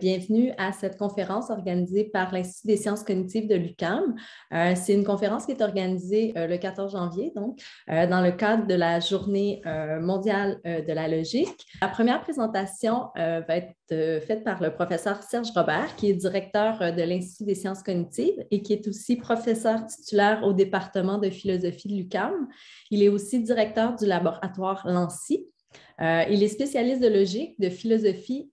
Bienvenue à cette conférence organisée par l'Institut des sciences cognitives de l'UCAM. Euh, c'est une conférence qui est organisée euh, le 14 janvier, donc, euh, dans le cadre de la Journée mondiale de la logique. La première présentation va être faite par le professeur Serge Robert, qui est directeur de l'Institut des sciences cognitives et qui est aussi professeur titulaire au département de philosophie de l'UCAM. Il est aussi directeur du laboratoire Lancy. il est spécialiste de logique, de philosophie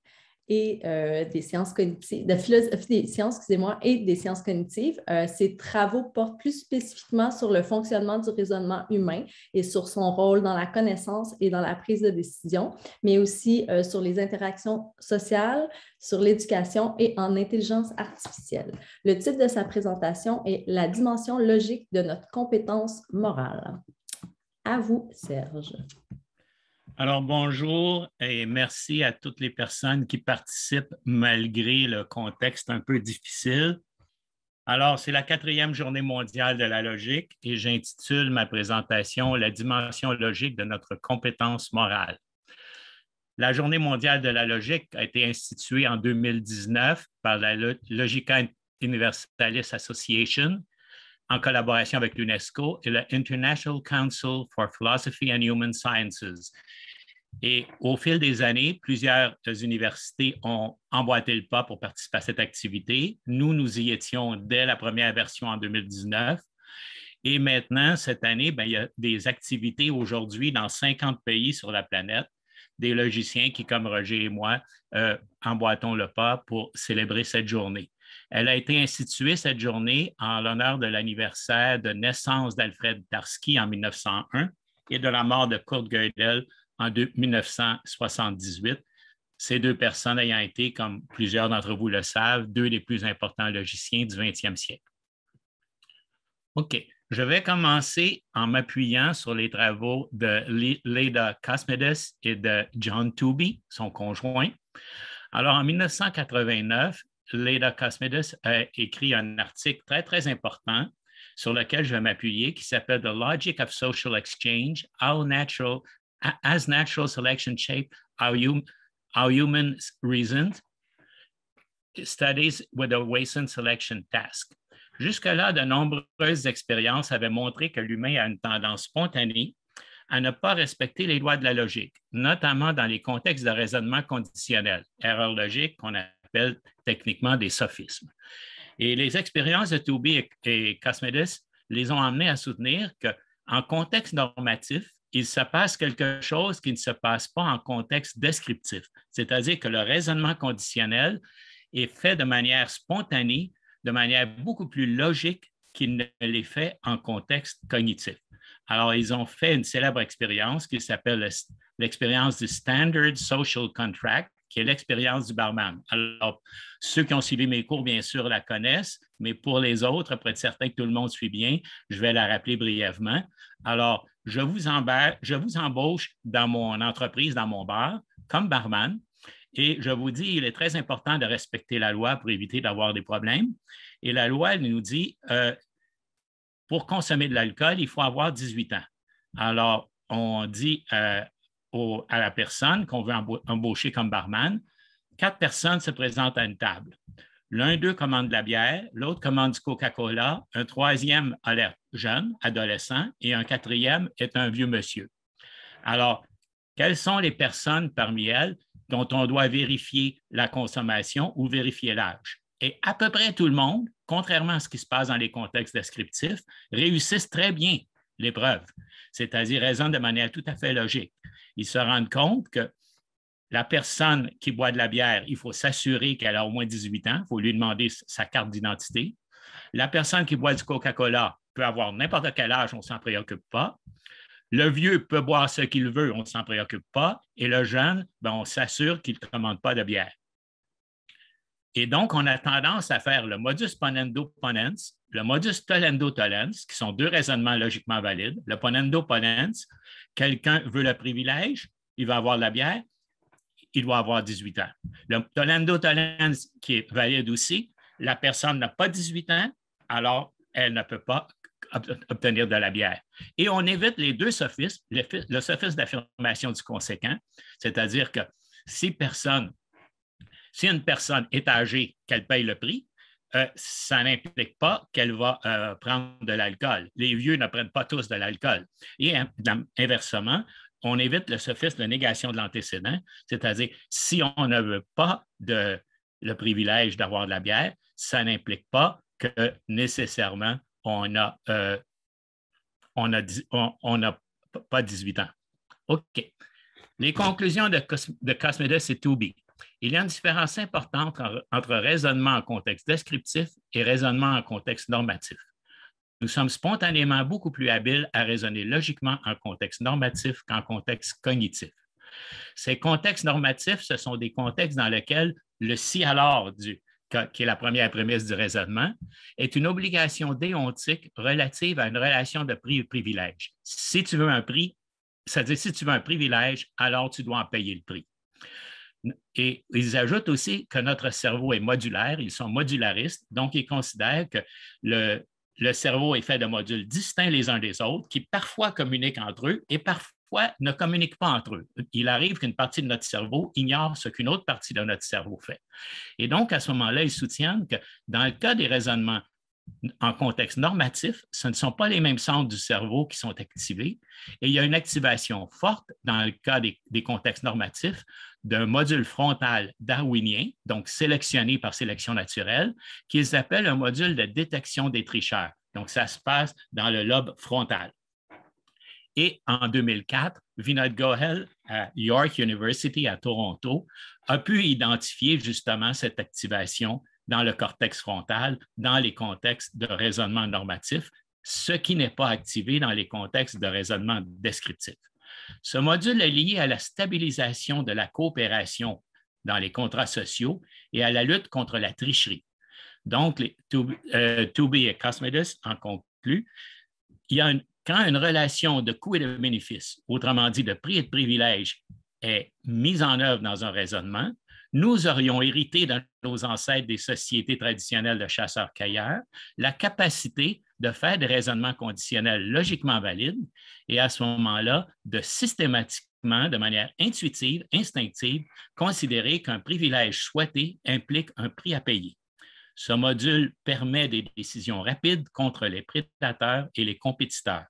et euh, des sciences cognitives, de philosophie des sciences, excusez-moi, et des sciences cognitives. ses euh, travaux portent plus spécifiquement sur le fonctionnement du raisonnement humain et sur son rôle dans la connaissance et dans la prise de décision, mais aussi euh, sur les interactions sociales, sur l'éducation et en intelligence artificielle. Le titre de sa présentation est La dimension logique de notre compétence morale. À vous, Serge. Alors, bonjour et merci à toutes les personnes qui participent malgré le contexte un peu difficile. Alors, c'est la quatrième journée mondiale de la logique et j'intitule ma présentation La dimension logique de notre compétence morale. La journée mondiale de la logique a été instituée en 2019 par la Logica Universalis Association en collaboration avec l'UNESCO et le International Council for Philosophy and Human Sciences, et au fil des années, plusieurs universités ont emboîté le pas pour participer à cette activité. Nous, nous y étions dès la première version en 2019. Et maintenant, cette année, ben, il y a des activités aujourd'hui dans 50 pays sur la planète, des logiciens qui, comme Roger et moi, euh, emboîtons le pas pour célébrer cette journée. Elle a été instituée cette journée en l'honneur de l'anniversaire de naissance d'Alfred Tarski en 1901 et de la mort de Kurt Gödel en 1978. Ces deux personnes ayant été, comme plusieurs d'entre vous le savent, deux des plus importants logiciens du 20e siècle. OK. Je vais commencer en m'appuyant sur les travaux de Leda Cosmedes et de John Tooby, son conjoint. Alors, en 1989, Leda Cosmedes a écrit un article très, très important sur lequel je vais m'appuyer qui s'appelle The Logic of Social Exchange, How Natural as natural selection shaped our, human reason studies with a Wason selection task. Jusque-là, de nombreuses expériences avaient montré que l'humain a une tendance spontanée à ne pas respecter les lois de la logique, notamment dans les contextes de raisonnement conditionnel, erreurs logiques qu'on appelle techniquement des sophismes. Et les expériences de Tooby et, Cosmedes les ont amenés à soutenir que, en contexte normatif, il se passe quelque chose qui ne se passe pas en contexte descriptif, c'est-à-dire que le raisonnement conditionnel est fait de manière spontanée, de manière beaucoup plus logique qu'il ne l'est fait en contexte cognitif. Alors, ils ont fait une célèbre expérience qui s'appelle l'expérience du Standard Social Contract, qui est l'expérience du barman. Alors, ceux qui ont suivi mes cours, bien sûr, la connaissent, mais pour les autres, après être certain que tout le monde suit bien, je vais la rappeler brièvement. Alors, je vous, je vous embauche dans mon entreprise, dans mon bar, comme barman, et je vous dis, il est très important de respecter la loi pour éviter d'avoir des problèmes. Et la loi, elle nous dit, euh, pour consommer de l'alcool, il faut avoir 18 ans. Alors, on dit euh, à la personne qu'on veut embaucher comme barman. Quatre personnes se présentent à une table. L'un d'eux commande de la bière, l'autre commande du Coca-Cola, un troisième a l'air jeune, adolescent, et un quatrième est un vieux monsieur. Alors, quelles sont les personnes parmi elles dont on doit vérifier la consommation ou vérifier l'âge? Et à peu près tout le monde, contrairement à ce qui se passe dans les contextes descriptifs, réussissent très bien l'épreuve, c'est-à-dire raison de manière tout à fait logique ils se rendent compte que la personne qui boit de la bière, il faut s'assurer qu'elle a au moins 18 ans, il faut lui demander sa carte d'identité. La personne qui boit du Coca-Cola peut avoir n'importe quel âge, on ne s'en préoccupe pas. Le vieux peut boire ce qu'il veut, on ne s'en préoccupe pas. Et le jeune, ben, on s'assure qu'il ne commande pas de bière. Et donc, on a tendance à faire le modus ponendo ponens, le modus tolendo tollens qui sont deux raisonnements logiquement valides. Le ponendo-ponens, quelqu'un veut le privilège, il va avoir de la bière, il doit avoir 18 ans. Le tolendo tollens qui est valide aussi, la personne n'a pas 18 ans, alors elle ne peut pas obtenir de la bière. Et on évite les deux sophismes, le sophisme d'affirmation du conséquent, c'est-à-dire que si personne, si une personne est âgée, qu'elle paye le prix, euh, ça n'implique pas qu'elle va euh, prendre de l'alcool. Les vieux ne prennent pas tous de l'alcool. Et inversement, on évite le sophisme de négation de l'antécédent, c'est-à-dire si on ne veut pas de, le privilège d'avoir de la bière, ça n'implique pas que nécessairement on n'a euh, pas 18 ans. OK. Les conclusions de, Cos de Cosmedus et Toubi. Il y a une différence importante entre raisonnement en contexte descriptif et raisonnement en contexte normatif. Nous sommes spontanément beaucoup plus habiles à raisonner logiquement en contexte normatif qu'en contexte cognitif. Ces contextes normatifs, ce sont des contextes dans lesquels le si alors du, qui est la première prémisse du raisonnement, est une obligation déontique relative à une relation de prix et privilège. Si tu veux un prix, c'est-à-dire si tu veux un privilège, alors tu dois en payer le prix. Et ils ajoutent aussi que notre cerveau est modulaire, ils sont modularistes, donc ils considèrent que le, cerveau est fait de modules distincts les uns des autres, qui parfois communiquent entre eux et parfois ne communiquent pas entre eux. Il arrive qu'une partie de notre cerveau ignore ce qu'une autre partie de notre cerveau fait. Et donc, à ce moment-là, ils soutiennent que dans le cas des raisonnements en contexte normatif, ce ne sont pas les mêmes centres du cerveau qui sont activés et il y a une activation forte dans le cas des contextes normatifs d'un module frontal darwinien, donc sélectionné par sélection naturelle, qu'ils appellent un module de détection des tricheurs. Donc, ça se passe dans le lobe frontal. Et en 2004, Vinod Gohel à York University à Toronto a pu identifier justement cette activation dans le cortex frontal, dans les contextes de raisonnement normatif, ce qui n'est pas activé dans les contextes de raisonnement descriptif. Ce module est lié à la stabilisation de la coopération dans les contrats sociaux et à la lutte contre la tricherie. Donc, les, to, et euh, Cosmedus en conclut, y a quand une relation de coût et de bénéfice, autrement dit de prix et de privilège, est mise en œuvre dans un raisonnement, nous aurions hérité dans nos ancêtres des sociétés traditionnelles de chasseurs-cueilleurs la capacité de faire des raisonnements conditionnels logiquement valides et à ce moment-là, de systématiquement, de manière intuitive, instinctive, considérer qu'un privilège souhaité implique un prix à payer. Ce module permet des décisions rapides contre les prédateurs et les compétiteurs.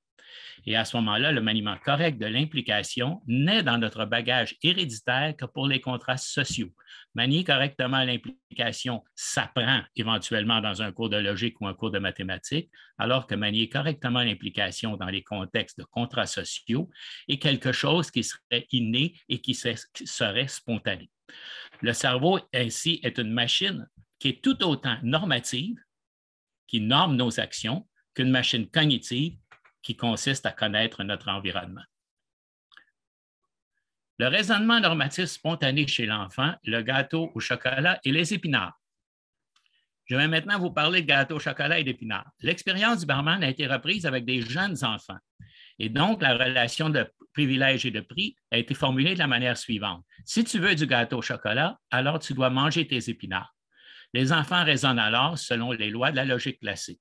Et à ce moment-là, le maniement correct de l'implication n'est dans notre bagage héréditaire que pour les contrats sociaux. Manier correctement l'implication s'apprend éventuellement dans un cours de logique ou un cours de mathématiques, alors que manier correctement l'implication dans les contextes de contrats sociaux est quelque chose qui serait inné et qui serait spontané. Le cerveau, ainsi, est une machine qui est tout autant normative, qui norme nos actions, qu'une machine cognitive qui consiste à connaître notre environnement. Le raisonnement normatif spontané chez l'enfant, le gâteau au chocolat et les épinards. Je vais maintenant vous parler de gâteau au chocolat et d'épinards. L'expérience du barman a été reprise avec des jeunes enfants. Et donc, la relation de privilège et de prix a été formulée de la manière suivante. Si tu veux du gâteau au chocolat, alors tu dois manger tes épinards. Les enfants raisonnent alors selon les lois de la logique classique.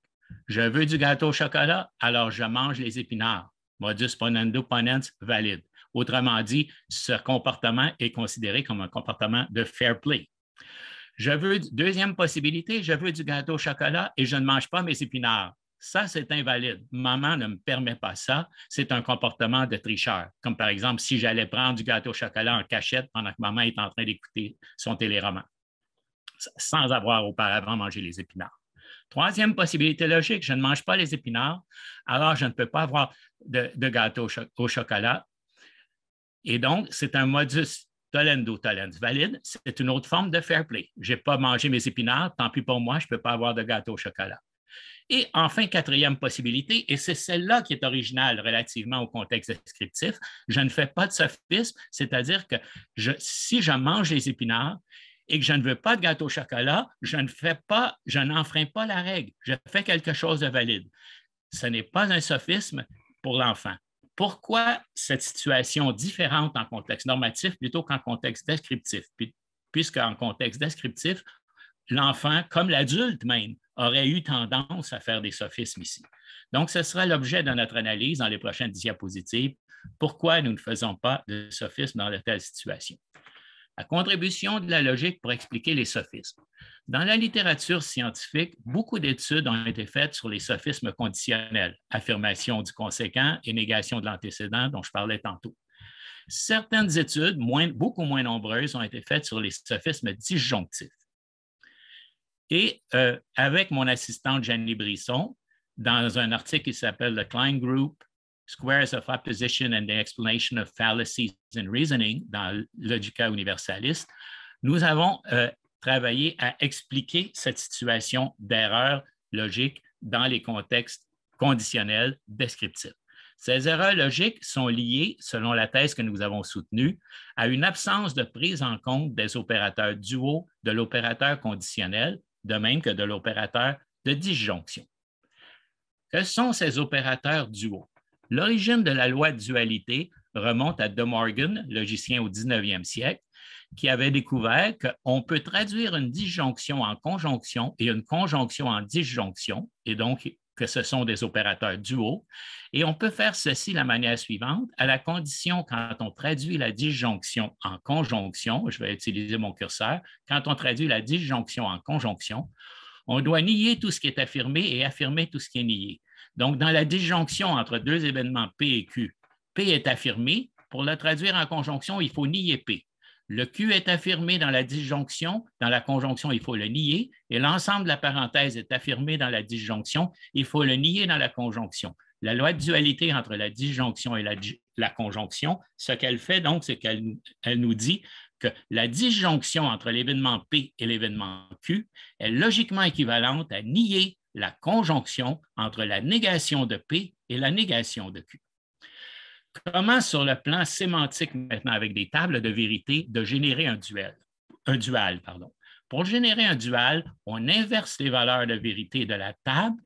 Je veux du gâteau au chocolat, alors je mange les épinards. Modus ponendo ponens valide. Autrement dit, ce comportement est considéré comme un comportement de fair play. Je veux, deuxième possibilité, je veux du gâteau au chocolat et je ne mange pas mes épinards. Ça, c'est invalide. Maman ne me permet pas ça. C'est un comportement de tricheur. Comme par exemple, si j'allais prendre du gâteau au chocolat en cachette pendant que maman est en train d'écouter son téléroman, sans avoir auparavant mangé les épinards. Troisième possibilité logique, je ne mange pas les épinards, alors je ne peux pas avoir de, gâteau au, chocolat. Et donc, c'est un modus Tolendo Tolens valide, c'est une autre forme de fair play. Je n'ai pas mangé mes épinards, tant pis pour moi, je ne peux pas avoir de gâteau au chocolat. Et enfin, quatrième possibilité, et c'est celle-là qui est originale relativement au contexte descriptif, je ne fais pas de sophisme, c'est-à-dire que si je mange les épinards, et que je ne veux pas de gâteau au chocolat, je ne fais pas, je n'enfreins pas la règle. Je fais quelque chose de valide. Ce n'est pas un sophisme pour l'enfant. Pourquoi cette situation différente en contexte normatif plutôt qu'en contexte descriptif? Puisque en contexte descriptif, l'enfant, comme l'adulte même, aurait eu tendance à faire des sophismes ici. Donc, ce sera l'objet de notre analyse dans les prochaines diapositives. Pourquoi nous ne faisons pas de sophisme dans de telles situations? la contribution de la logique pour expliquer les sophismes. Dans la littérature scientifique, beaucoup d'études ont été faites sur les sophismes conditionnels, affirmation du conséquent et négation de l'antécédent dont je parlais tantôt. Certaines études, beaucoup moins nombreuses, ont été faites sur les sophismes disjonctifs. Et euh, avec mon assistante Jenny Brisson, dans un article qui s'appelle The Klein Group, Squares of Opposition and the Explanation of Fallacies in Reasoning dans Logica universaliste. nous avons euh, travaillé à expliquer cette situation d'erreur logique dans les contextes conditionnels descriptifs. Ces erreurs logiques sont liées, selon la thèse que nous avons soutenue, à une absence de prise en compte des opérateurs duo de l'opérateur conditionnel, de même que de l'opérateur de disjonction. Que sont ces opérateurs duo? L'origine de la loi de dualité remonte à De Morgan, logicien au 19e siècle, qui avait découvert qu'on peut traduire une disjonction en conjonction et une conjonction en disjonction, et donc que ce sont des opérateurs duaux. Et on peut faire ceci de la manière suivante, à la condition quand on traduit la disjonction en conjonction, je vais utiliser mon curseur, quand on traduit la disjonction en conjonction, on doit nier tout ce qui est affirmé et affirmer tout ce qui est nié. Donc, dans la disjonction entre deux événements P et Q, P est affirmé. Pour le traduire en conjonction, il faut nier P. Le Q est affirmé dans la disjonction. Dans la conjonction, il faut le nier. Et l'ensemble de la parenthèse est affirmé dans la disjonction. Il faut le nier dans la conjonction. La loi de dualité entre la disjonction et la, conjonction, ce qu'elle fait donc, c'est qu'elle nous dit que la disjonction entre l'événement P et l'événement Q est logiquement équivalente à nier la conjonction entre la négation de P et la négation de Q. Comment, sur le plan sémantique maintenant, avec des tables de vérité, de générer un duel, un dual, pardon. Pour générer un dual, on inverse les valeurs de vérité de la table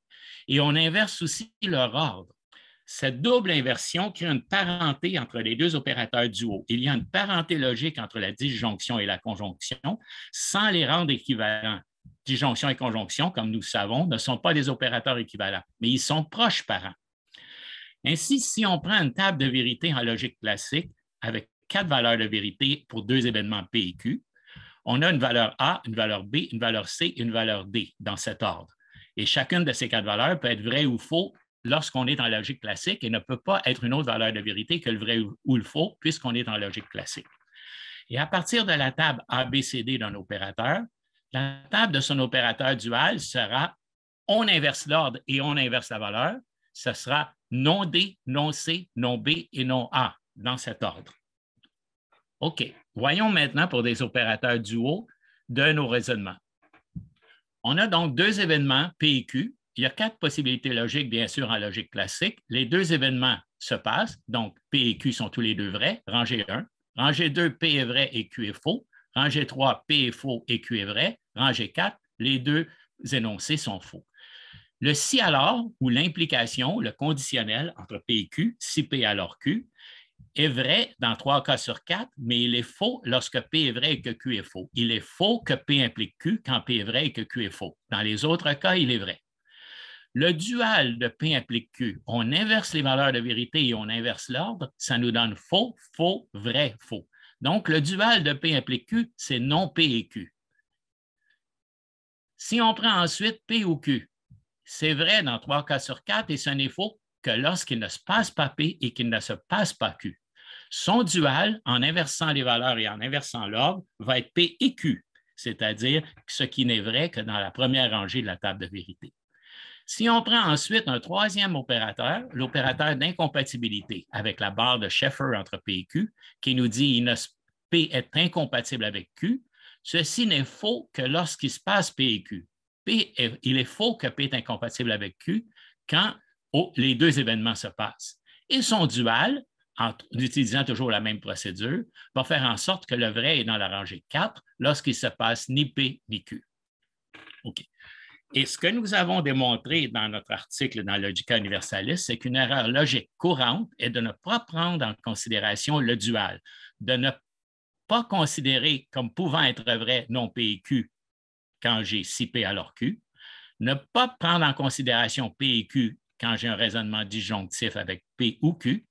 et on inverse aussi leur ordre. Cette double inversion crée une parenté entre les deux opérateurs haut. Il y a une parenté logique entre la disjonction et la conjonction sans les rendre équivalents dijonction et conjonction, comme nous le savons, ne sont pas des opérateurs équivalents, mais ils sont proches parents. Ainsi, si on prend une table de vérité en logique classique avec quatre valeurs de vérité pour deux événements P et Q, on a une valeur A, une valeur B, une valeur C et une valeur D dans cet ordre. Et chacune de ces quatre valeurs peut être vraie ou faux lorsqu'on est en logique classique et ne peut pas être une autre valeur de vérité que le vrai ou le faux puisqu'on est en logique classique. Et à partir de la table ABCD d'un opérateur, la table de son opérateur dual sera on inverse l'ordre et on inverse la valeur, ce sera non D, non C, non B et non A dans cet ordre. OK. Voyons maintenant pour des opérateurs duaux de nos raisonnements. On a donc deux événements P et Q. Il y a quatre possibilités logiques, bien sûr, en logique classique. Les deux événements se passent, donc P et Q sont tous les deux vrais, rangée 1. Rangée 2, P est vrai et Q est faux. Rangée 3, P est faux et Q est vrai. Rangée 4, les deux énoncés sont faux. Le si alors ou l'implication, le conditionnel entre P et Q, si P alors Q, est vrai dans trois cas sur quatre, mais il est faux lorsque P est vrai et que Q est faux. Il est faux que P implique Q quand P est vrai et que Q est faux. Dans les autres cas, il est vrai. Le dual de P implique Q, on inverse les valeurs de vérité et on inverse l'ordre, ça nous donne faux, faux, vrai, faux. Donc, le dual de P implique Q, c'est non P et Q. Si on prend ensuite P ou Q, c'est vrai dans trois cas sur quatre et ce n'est faux que lorsqu'il ne se passe pas P et qu'il ne se passe pas Q. Son dual, en inversant les valeurs et en inversant l'ordre, va être P et Q, c'est-à-dire ce qui n'est vrai que dans la première rangée de la table de vérité. Si on prend ensuite un troisième opérateur, l'opérateur d'incompatibilité avec la barre de Sheffer entre P et Q, qui nous dit que P est incompatible avec Q, ceci n'est faux que lorsqu'il se passe P et Q. il est faux que P est incompatible avec Q quand oh, les deux événements se passent. Ils sont duals en utilisant toujours la même procédure, pour faire en sorte que le vrai est dans la rangée 4 lorsqu'il se passe ni P ni Q. OK. Et ce que nous avons démontré dans notre article dans Logica Universalis, c'est qu'une erreur logique courante est de ne pas prendre en considération le dual, de ne pas considérer comme pouvant être vrai non P et Q quand j'ai 6P alors Q, ne pas prendre en considération P et Q quand j'ai un raisonnement disjonctif avec P ou Q,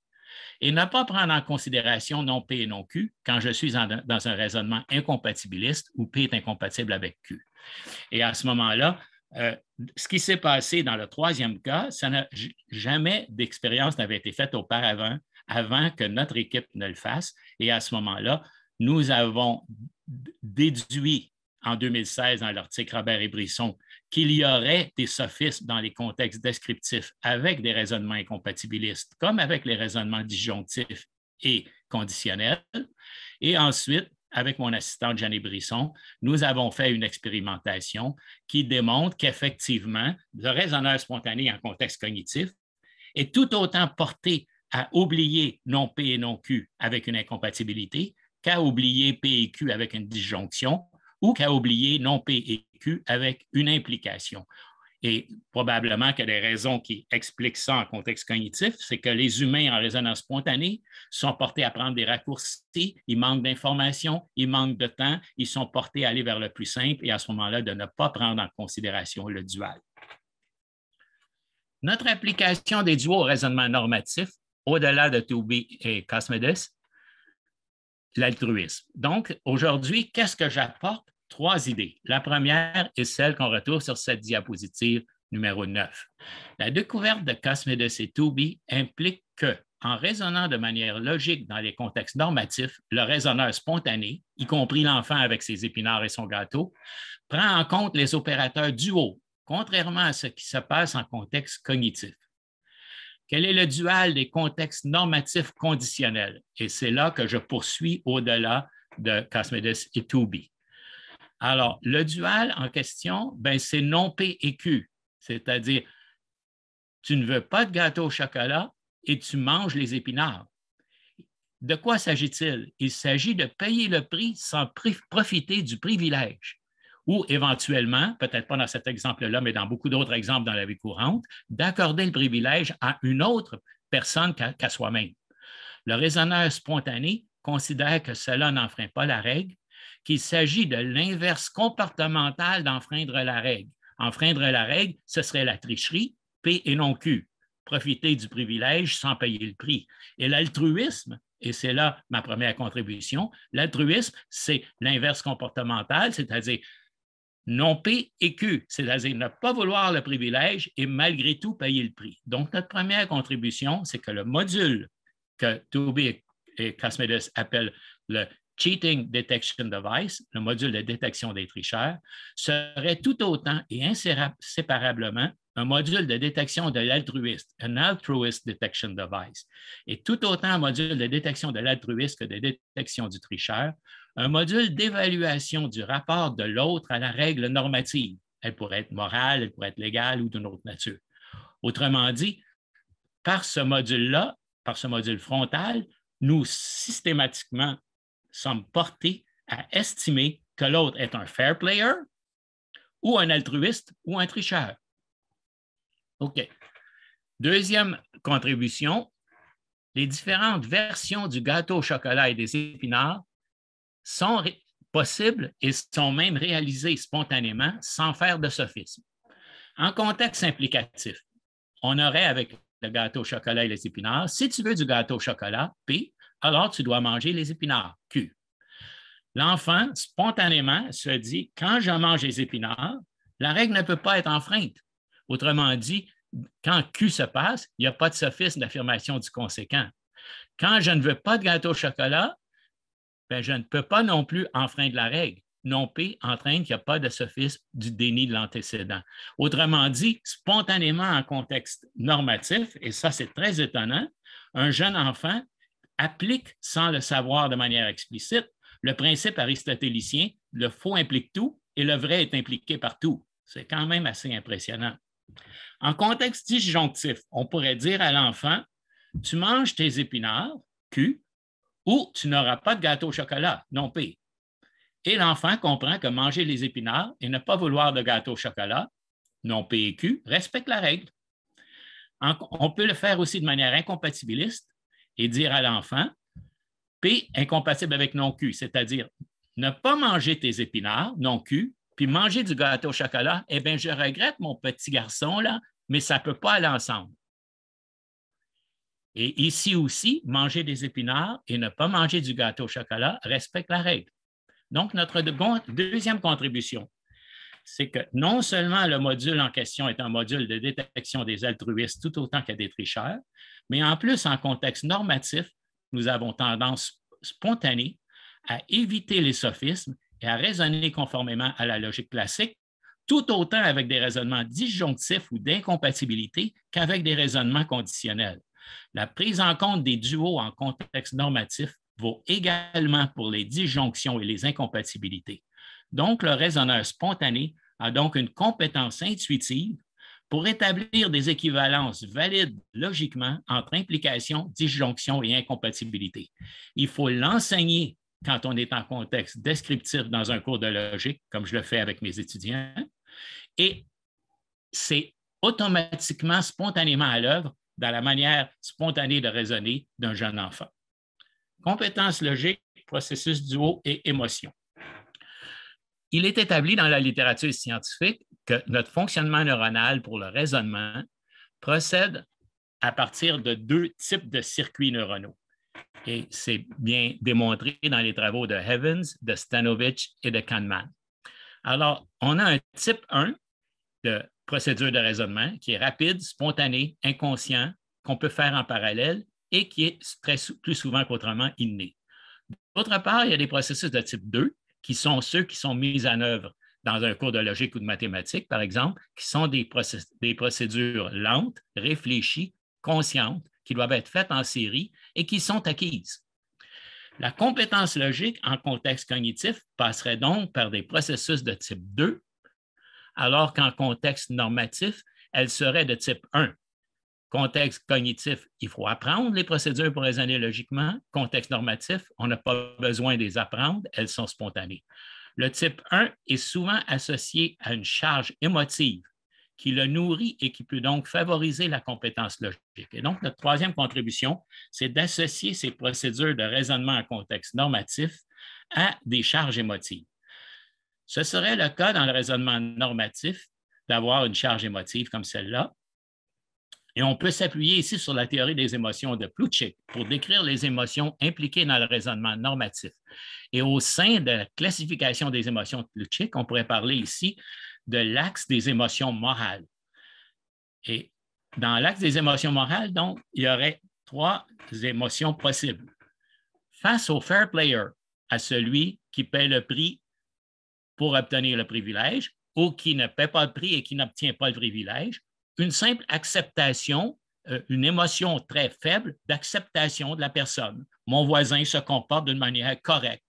et ne pas prendre en considération non P et non Q quand je suis dans un raisonnement incompatibiliste où P est incompatible avec Q. Et à ce moment-là, euh, ce qui s'est passé dans le troisième cas, ça n'a jamais d'expérience n'avait été faite auparavant, avant que notre équipe ne le fasse. Et à ce moment-là, nous avons déduit en 2016 dans l'article Robert et Brisson qu'il y aurait des sophismes dans les contextes descriptifs avec des raisonnements incompatibilistes, comme avec les raisonnements disjonctifs et conditionnels. Et ensuite, avec mon assistante Jeannie Brisson, nous avons fait une expérimentation qui démontre qu'effectivement, le raisonneur spontané en contexte cognitif est tout autant porté à oublier non P et non Q avec une incompatibilité qu'à oublier P et Q avec une disjonction ou qu'à oublier non P et Q avec une implication. Et probablement que des raisons qui expliquent ça en contexte cognitif, c'est que les humains en résonance spontanée sont portés à prendre des raccourcis, ils manquent d'informations, ils manquent de temps, ils sont portés à aller vers le plus simple et à ce moment-là de ne pas prendre en considération le dual. Notre application des duos au raisonnement normatif, au-delà de Toby et Cosmedes, l'altruisme. Donc, aujourd'hui, qu'est-ce que j'apporte? trois idées. La première est celle qu'on retrouve sur cette diapositive numéro 9. La découverte de et et b implique que, en raisonnant de manière logique dans les contextes normatifs, le raisonneur spontané, y compris l'enfant avec ses épinards et son gâteau, prend en compte les opérateurs haut, contrairement à ce qui se passe en contexte cognitif. Quel est le dual des contextes normatifs conditionnels? Et c'est là que je poursuis au-delà de Cosmedes et Toubi. Alors, le dual en question, ben, c'est non P et Q, c'est-à-dire tu ne veux pas de gâteau au chocolat et tu manges les épinards. De quoi s'agit-il? Il, s'agit de payer le prix sans profiter du privilège ou éventuellement, peut-être pas dans cet exemple-là, mais dans beaucoup d'autres exemples dans la vie courante, d'accorder le privilège à une autre personne qu'à soi-même. Le raisonneur spontané considère que cela n'enfreint pas la règle qu'il s'agit de l'inverse comportemental d'enfreindre la règle. Enfreindre la règle, ce serait la tricherie, P et non Q. Profiter du privilège sans payer le prix. Et l'altruisme, et c'est là ma première contribution, l'altruisme, c'est l'inverse comportemental, c'est-à-dire non P et Q, c'est-à-dire ne pas vouloir le privilège et malgré tout payer le prix. Donc, notre première contribution, c'est que le module que Toby et Cosmedes appellent le Cheating Detection Device, le module de détection des tricheurs, serait tout autant et inséparablement un module de détection de l'altruiste, un altruist detection device, et tout autant un module de détection de l'altruiste que de détection du tricheur, un module d'évaluation du rapport de l'autre à la règle normative. Elle pourrait être morale, elle pourrait être légale ou d'une autre nature. Autrement dit, par ce module-là, par ce module frontal, nous systématiquement sommes portés à estimer que l'autre est un fair player ou un altruiste ou un tricheur. OK. Deuxième contribution, les différentes versions du gâteau au chocolat et des épinards sont possibles et sont même réalisées spontanément sans faire de sophisme. En contexte implicatif, on aurait avec le gâteau au chocolat et les épinards, si tu veux du gâteau au chocolat, P, alors tu dois manger les épinards, Q. L'enfant, spontanément, se dit, quand je mange les épinards, la règle ne peut pas être enfreinte. Autrement dit, quand Q se passe, il n'y a pas de sophisme d'affirmation du conséquent. Quand je ne veux pas de gâteau au chocolat, ben, je ne peux pas non plus enfreindre la règle. Non P entraîne qu'il n'y a pas de sophisme du déni de l'antécédent. Autrement dit, spontanément en contexte normatif, et ça c'est très étonnant, un jeune enfant applique sans le savoir de manière explicite le principe aristotélicien, le faux implique tout et le vrai est impliqué partout. C'est quand même assez impressionnant. En contexte disjonctif, on pourrait dire à l'enfant, tu manges tes épinards, Q, ou tu n'auras pas de gâteau au chocolat, non P. Et l'enfant comprend que manger les épinards et ne pas vouloir de gâteau au chocolat, non P et Q, respecte la règle. on peut le faire aussi de manière incompatibiliste et dire à l'enfant, P incompatible avec non cul, c'est-à-dire ne pas manger tes épinards non Q, puis manger du gâteau au chocolat, eh bien, je regrette mon petit garçon là, mais ça ne peut pas aller ensemble. Et ici aussi, manger des épinards et ne pas manger du gâteau au chocolat respecte la règle. Donc, notre deuxième contribution, c'est que non seulement le module en question est un module de détection des altruistes tout autant qu'à des tricheurs, mais en plus, en contexte normatif, nous avons tendance spontanée à éviter les sophismes et à raisonner conformément à la logique classique, tout autant avec des raisonnements disjonctifs ou d'incompatibilité qu'avec des raisonnements conditionnels. La prise en compte des duos en contexte normatif vaut également pour les disjonctions et les incompatibilités. Donc, le raisonneur spontané a donc une compétence intuitive pour établir des équivalences valides logiquement entre implication, disjonction et incompatibilité. Il faut l'enseigner quand on est en contexte descriptif dans un cours de logique, comme je le fais avec mes étudiants, et c'est automatiquement, spontanément à l'œuvre dans la manière spontanée de raisonner d'un jeune enfant. Compétence logique, processus duo et émotion il est établi dans la littérature scientifique que notre fonctionnement neuronal pour le raisonnement procède à partir de deux types de circuits neuronaux. Et c'est bien démontré dans les travaux de heavens de Stanovich et de Kahneman. Alors, on a un type 1 de procédure de raisonnement qui est rapide, spontané, inconscient, qu'on peut faire en parallèle et qui est très, plus souvent qu'autrement inné. D'autre part, il y a des processus de type 2 qui sont ceux qui sont mis en œuvre dans un cours de logique ou de mathématiques, par exemple, qui sont des, des procédures lentes, réfléchies, conscientes, qui doivent être faites en série et qui sont acquises. La compétence logique en contexte cognitif passerait donc par des processus de type 2, alors qu'en contexte normatif, elle serait de type 1, Contexte cognitif, il faut apprendre les procédures pour raisonner logiquement. Contexte normatif, on n'a pas besoin de les apprendre, elles sont spontanées. Le type 1 est souvent associé à une charge émotive qui le nourrit et qui peut donc favoriser la compétence logique. Et donc, notre troisième contribution, c'est d'associer ces procédures de raisonnement en contexte normatif à des charges émotives. Ce serait le cas dans le raisonnement normatif d'avoir une charge émotive comme celle-là, et on peut s'appuyer ici sur la théorie des émotions de Plutchik pour décrire les émotions impliquées dans le raisonnement normatif. Et au sein de la classification des émotions de Plutchik, on pourrait parler ici de l'axe des émotions morales. Et dans l'axe des émotions morales, donc, il y aurait trois émotions possibles. Face au fair player, à celui qui paie le prix pour obtenir le privilège ou qui ne paie pas le prix et qui n'obtient pas le privilège, une simple acceptation, euh, une émotion très faible d'acceptation de la personne. Mon voisin se comporte d'une manière correcte.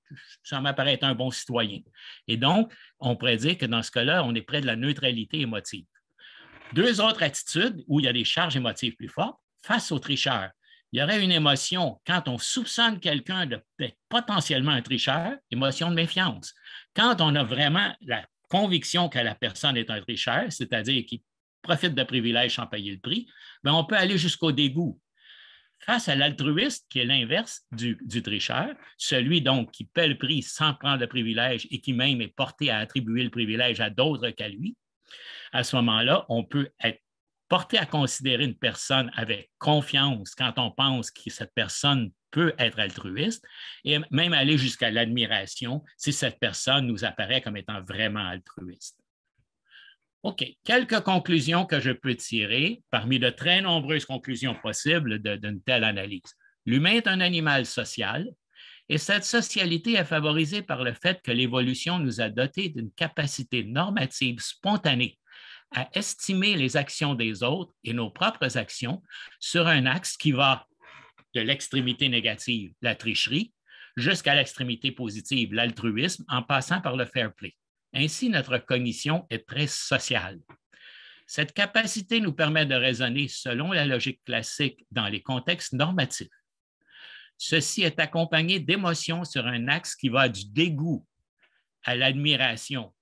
Ça m'apparaît être un bon citoyen. Et donc, on pourrait dire que dans ce cas-là, on est près de la neutralité émotive. Deux autres attitudes où il y a des charges émotives plus fortes, face aux tricheurs. Il y aurait une émotion quand on soupçonne quelqu'un d'être potentiellement un tricheur, émotion de méfiance. Quand on a vraiment la conviction que la personne est un tricheur, c'est-à-dire qu'il profite de privilèges sans payer le prix, mais on peut aller jusqu'au dégoût. Face à l'altruiste, qui est l'inverse du, du, tricheur, celui donc qui paie le prix sans prendre le privilège et qui même est porté à attribuer le privilège à d'autres qu'à lui, à ce moment-là, on peut être porté à considérer une personne avec confiance quand on pense que cette personne peut être altruiste et même aller jusqu'à l'admiration si cette personne nous apparaît comme étant vraiment altruiste. OK, quelques conclusions que je peux tirer parmi de très nombreuses conclusions possibles d'une telle analyse. L'humain est un animal social et cette socialité est favorisée par le fait que l'évolution nous a dotés d'une capacité normative spontanée à estimer les actions des autres et nos propres actions sur un axe qui va de l'extrémité négative, la tricherie, jusqu'à l'extrémité positive, l'altruisme, en passant par le fair play. Ainsi, notre cognition est très sociale. Cette capacité nous permet de raisonner selon la logique classique dans les contextes normatifs. Ceci est accompagné d'émotions sur un axe qui va du dégoût à l'admiration.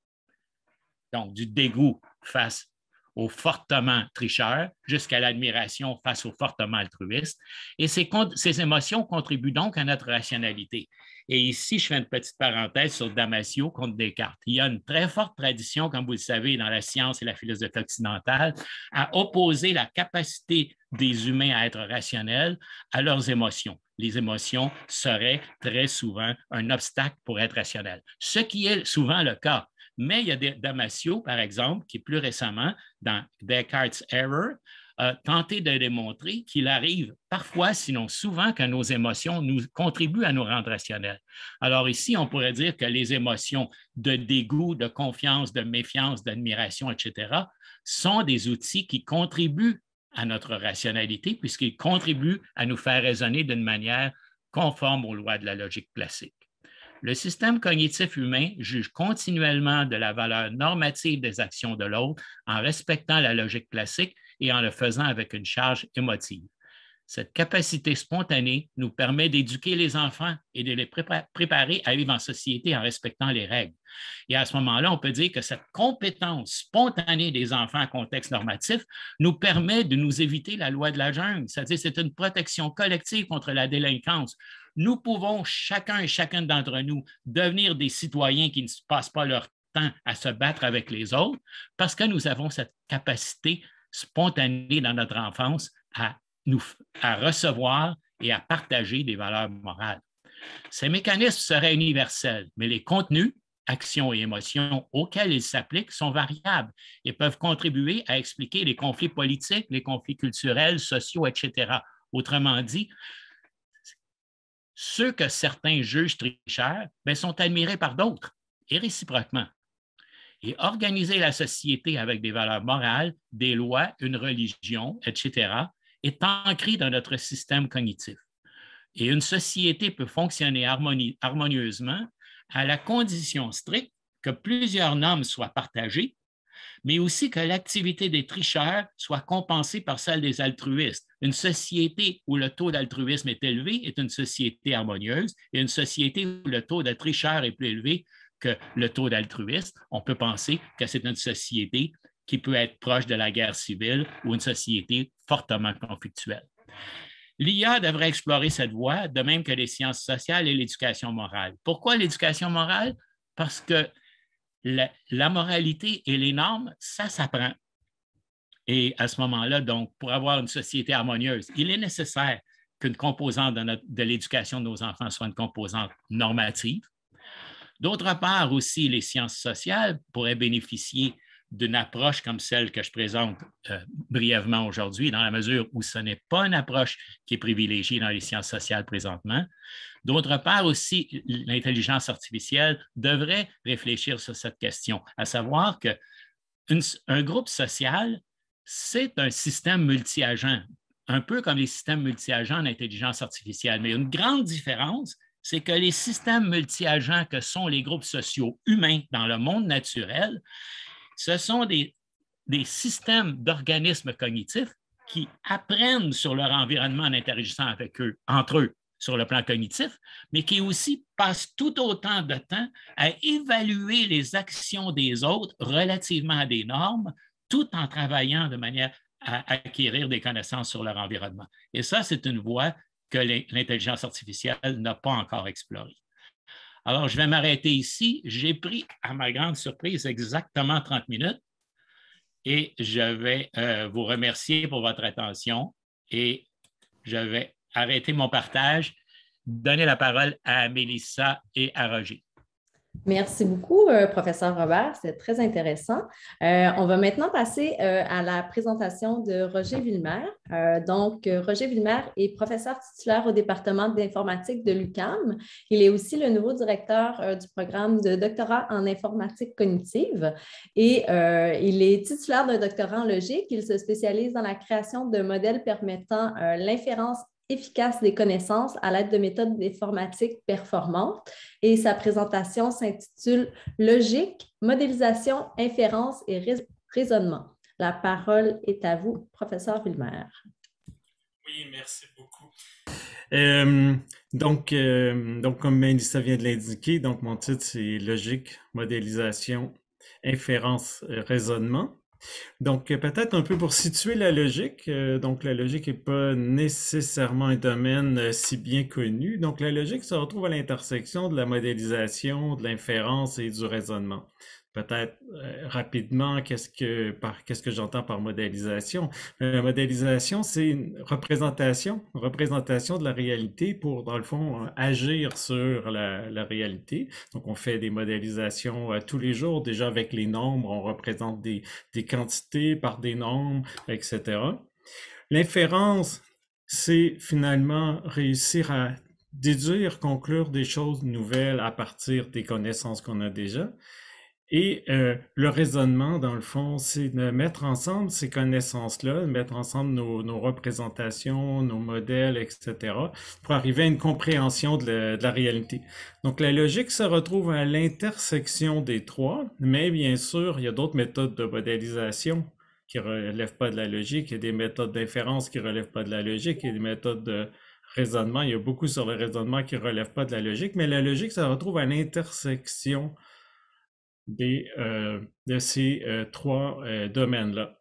Donc, du dégoût face à aux fortement tricheurs jusqu'à l'admiration face au fortement altruiste Et ces, ces émotions contribuent donc à notre rationalité. Et ici, je fais une petite parenthèse sur Damasio contre Descartes. Il y a une très forte tradition, comme vous le savez, dans la science et la philosophie occidentale, à opposer la capacité des humains à être rationnels à leurs émotions. Les émotions seraient très souvent un obstacle pour être rationnel, ce qui est souvent le cas. Mais il y a Damasio, par exemple, qui plus récemment, dans Descartes' Error, a tenté de démontrer qu'il arrive parfois, sinon souvent, que nos émotions nous contribuent à nous rendre rationnels. Alors ici, on pourrait dire que les émotions de dégoût, de confiance, de méfiance, d'admiration, etc., sont des outils qui contribuent à notre rationalité puisqu'ils contribuent à nous faire raisonner d'une manière conforme aux lois de la logique classique. Le système cognitif humain juge continuellement de la valeur normative des actions de l'autre en respectant la logique classique et en le faisant avec une charge émotive. Cette capacité spontanée nous permet d'éduquer les enfants et de les préparer à vivre en société en respectant les règles. Et à ce moment-là, on peut dire que cette compétence spontanée des enfants en contexte normatif nous permet de nous éviter la loi de la jungle, c'est-à-dire c'est une protection collective contre la délinquance. Nous pouvons, chacun et chacun d'entre nous, devenir des citoyens qui ne passent pas leur temps à se battre avec les autres parce que nous avons cette capacité spontanée dans notre enfance à, recevoir et à partager des valeurs morales. Ces mécanismes seraient universels, mais les contenus, actions et émotions auxquels ils s'appliquent sont variables et peuvent contribuer à expliquer les conflits politiques, les conflits culturels, sociaux, etc. Autrement dit, ceux que certains jugent tricheurs mais ben, sont admirés par d'autres, et réciproquement. Et organiser la société avec des valeurs morales, des lois, une religion, etc., est ancré dans notre système cognitif. Et une société peut fonctionner harmonieusement à la condition stricte que plusieurs normes soient partagées mais aussi que l'activité des tricheurs soit compensée par celle des altruistes. Une société où le taux d'altruisme est élevé est une société harmonieuse et une société où le taux de tricheurs est plus élevé que le taux d'altruisme, on peut penser que c'est une société qui peut être proche de la guerre civile ou une société fortement conflictuelle. L'IA devrait explorer cette voie, de même que les sciences sociales et l'éducation morale. Pourquoi l'éducation morale? Parce que la, moralité et les normes, ça s'apprend. Et à ce moment-là, donc, pour avoir une société harmonieuse, il est nécessaire qu'une composante de, l'éducation de nos enfants soit une composante normative. D'autre part, aussi, les sciences sociales pourraient bénéficier d'une approche comme celle que je présente euh, brièvement aujourd'hui, dans la mesure où ce n'est pas une approche qui est privilégiée dans les sciences sociales présentement, D'autre part aussi, l'intelligence artificielle devrait réfléchir sur cette question, à savoir que un groupe social, c'est un système multi-agent, un peu comme les systèmes multi-agents en intelligence artificielle. Mais une grande différence, c'est que les systèmes multi-agents que sont les groupes sociaux humains dans le monde naturel, ce sont des, des systèmes d'organismes cognitifs qui apprennent sur leur environnement en interagissant avec eux, entre eux sur le plan cognitif, mais qui aussi passe tout autant de temps à évaluer les actions des autres relativement à des normes, tout en travaillant de manière à acquérir des connaissances sur leur environnement. Et ça, c'est une voie que l'intelligence artificielle n'a pas encore explorée. Alors, je vais m'arrêter ici. J'ai pris, à ma grande surprise, exactement 30 minutes et je vais euh, vous remercier pour votre attention et je vais arrêter mon partage, donner la parole à Mélissa et à Roger. Merci beaucoup, euh, professeur Robert. C'est très intéressant. Euh, on va maintenant passer euh, à la présentation de Roger Villemer. donc, Roger Villemer est professeur titulaire au département d'informatique de l'UCAM. Il est aussi le nouveau directeur du programme de doctorat en informatique cognitive et il est titulaire d'un doctorat en logique. Il se spécialise dans la création de modèles permettant l'inférence efficace des connaissances à l'aide de méthodes informatiques performantes. Et sa présentation s'intitule Logique, modélisation, inférence et raisonnement. La parole est à vous, professeur Wilmer Oui, merci beaucoup. Euh, donc, euh, donc, comme Mélissa vient de l'indiquer, donc mon titre c'est Logique, modélisation, inférence, raisonnement. Donc, euh, peut-être un peu pour situer la logique. Euh, donc, la logique n'est pas nécessairement un domaine euh, si bien connu. Donc, la logique se retrouve à l'intersection de la modélisation, de l'inférence et du raisonnement peut-être euh, rapidement qu'est-ce que, par, qu'est-ce que j'entends par modélisation. La euh, modélisation, c'est une représentation, représentation de la réalité pour, dans le fond, euh, agir sur la, réalité. Donc, on fait des modélisations tous les jours, déjà avec les nombres, on représente des, des quantités par des nombres, etc. L'inférence, c'est finalement réussir à déduire, conclure des choses nouvelles à partir des connaissances qu'on a déjà. Et euh, le raisonnement, dans le fond, c'est de mettre ensemble ces connaissances-là, de mettre ensemble nos, représentations, nos modèles, etc., pour arriver à une compréhension de la, de réalité. Donc, la logique se retrouve à l'intersection des trois, mais bien sûr, il y a d'autres méthodes de modélisation qui ne relèvent pas de la logique, il y a des méthodes d'inférence qui ne relèvent pas de la logique, il y a des méthodes de raisonnement, il y a beaucoup sur le raisonnement qui ne relèvent pas de la logique, mais la logique se retrouve à l'intersection des, euh, de ces euh, trois euh, domaines-là.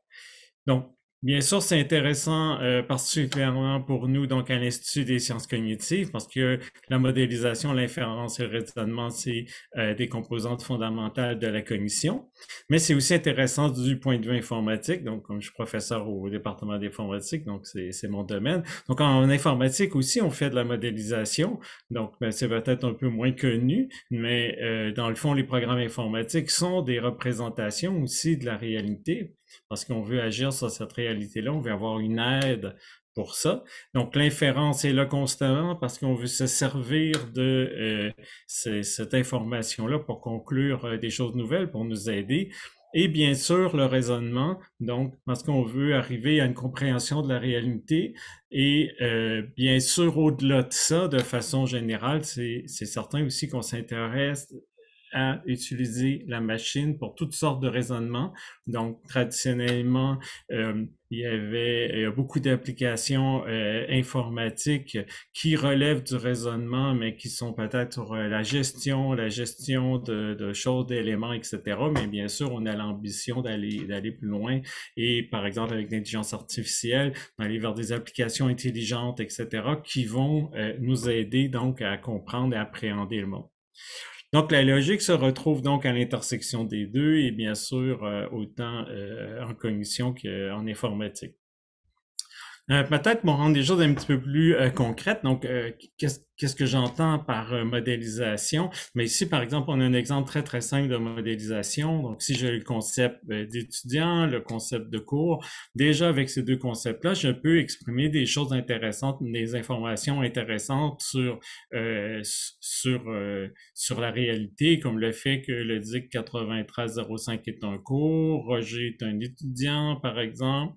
Donc, Bien sûr, c'est intéressant euh, particulièrement pour nous, donc à l'Institut des sciences cognitives, parce que la modélisation, l'inférence et le raisonnement, c'est euh, des composantes fondamentales de la cognition. Mais c'est aussi intéressant du point de vue informatique, donc comme je suis professeur au département d'informatique, donc c'est mon domaine. Donc en informatique aussi, on fait de la modélisation, donc ben, c'est peut-être un peu moins connu, mais euh, dans le fond, les programmes informatiques sont des représentations aussi de la réalité parce qu'on veut agir sur cette réalité-là, on veut avoir une aide pour ça. Donc l'inférence est là constamment parce qu'on veut se servir de euh, cette information-là pour conclure euh, des choses nouvelles, pour nous aider. Et bien sûr, le raisonnement, donc parce qu'on veut arriver à une compréhension de la réalité. Et euh, bien sûr, au-delà de ça, de façon générale, c'est certain aussi qu'on s'intéresse à utiliser la machine pour toutes sortes de raisonnements. Donc, traditionnellement, euh, il y avait a beaucoup d'applications euh, informatiques qui relèvent du raisonnement, mais qui sont peut-être euh, la gestion, la gestion de, choses, d'éléments, etc. Mais bien sûr, on a l'ambition d'aller d'aller plus loin. Et par exemple, avec l'intelligence artificielle, d'aller vers des applications intelligentes, etc., qui vont nous aider donc à comprendre et appréhender le monde. Donc, la logique se retrouve donc à l'intersection des deux et bien sûr euh, autant euh, en cognition qu'en informatique. Euh, peut-être pour rendre des choses un petit peu plus concrètes, donc qu'est-ce qu'est-ce que j'entends par euh, modélisation. Mais ici, par exemple, on a un exemple très, très simple de modélisation. Donc, si j'ai le concept euh, d'étudiant, le concept de cours, déjà avec ces deux concepts-là, je peux exprimer des choses intéressantes, des informations intéressantes sur, euh, sur, sur la réalité, comme le fait que le DIC 9305 est un cours, Roger est un étudiant, par exemple.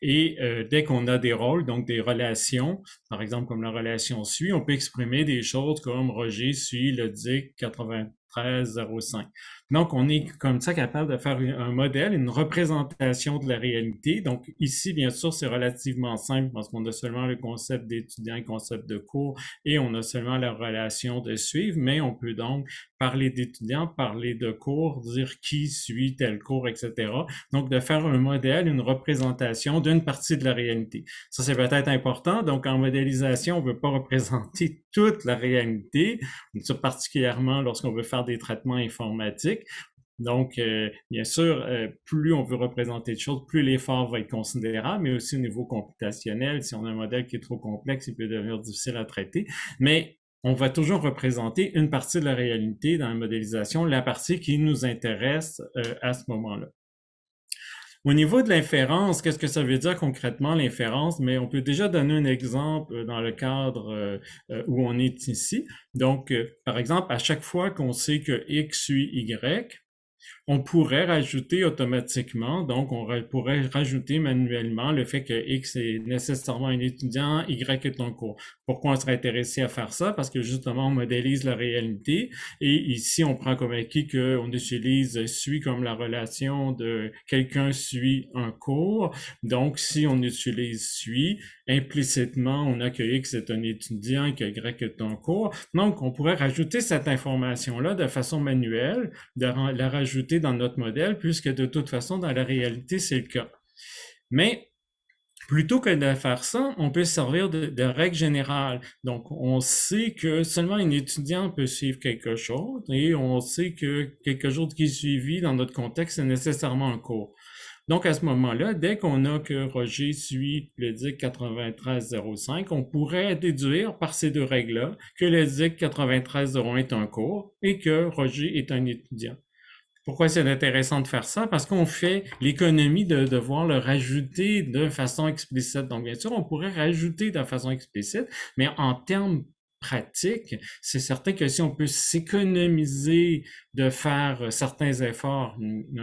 Et dès qu'on a des rôles, donc des relations, par exemple, comme la relation suit, on peut exprimer des choses comme Roger suit le DIC 9305. Donc, on est comme ça capable de faire un modèle, une représentation de la réalité. Donc, ici, bien sûr, c'est relativement simple parce qu'on a seulement le concept d'étudiant, le concept de cours et on a seulement la relation de suivre, mais on peut donc parler d'étudiant, parler de cours, dire qui suit tel cours, etc. Donc, de faire un modèle, une représentation d'une partie de la réalité. Ça, c'est peut-être important. Donc, en modélisation, on ne veut pas représenter toute la réalité, particulièrement lorsqu'on veut faire des traitements informatiques donc, euh, bien sûr, euh, plus on veut représenter de choses, plus l'effort va être considérable, mais aussi au niveau computationnel, si on a un modèle qui est trop complexe, il peut devenir difficile à traiter. Mais on va toujours représenter une partie de la réalité dans la modélisation, la partie qui nous intéresse euh, à ce moment-là. Au niveau de l'inférence, qu'est-ce que ça veut dire concrètement l'inférence? Mais on peut déjà donner un exemple euh, dans le cadre euh, euh, où on est ici. Donc, par exemple, à chaque fois qu'on sait que X suit Y, on pourrait rajouter automatiquement, donc on pourrait rajouter manuellement le fait que X est nécessairement un étudiant, Y est en cours. Pourquoi on serait intéressé à faire ça? Parce que justement, on modélise la réalité et ici, on prend comme acquis qu'on utilise euh, suit comme la relation de quelqu'un suit un cours. Donc, si on utilise suit, implicitement, on a que X est un étudiant et que Y est en cours. Donc, on pourrait rajouter cette information-là de façon manuelle, de la rajouter dans notre modèle, puisque de toute façon, dans la réalité, c'est le cas. Mais plutôt que de faire ça, on peut servir de, de règle générale. Donc, on sait que seulement un étudiant peut suivre quelque chose et on sait que quelque chose qui est suivi dans notre contexte, est nécessairement un cours. Donc, à ce moment-là, dès qu'on a que Roger suit le DIC 9305, on pourrait déduire par ces deux règles-là que le DIC 9301 est un cours et que Roger est un étudiant. Pourquoi c'est intéressant de faire ça? Parce qu'on fait l'économie de devoir le rajouter de façon explicite. Donc, bien sûr, on pourrait rajouter de façon explicite, mais en termes pratique, c'est certain que si on peut s'économiser de faire euh, certains efforts,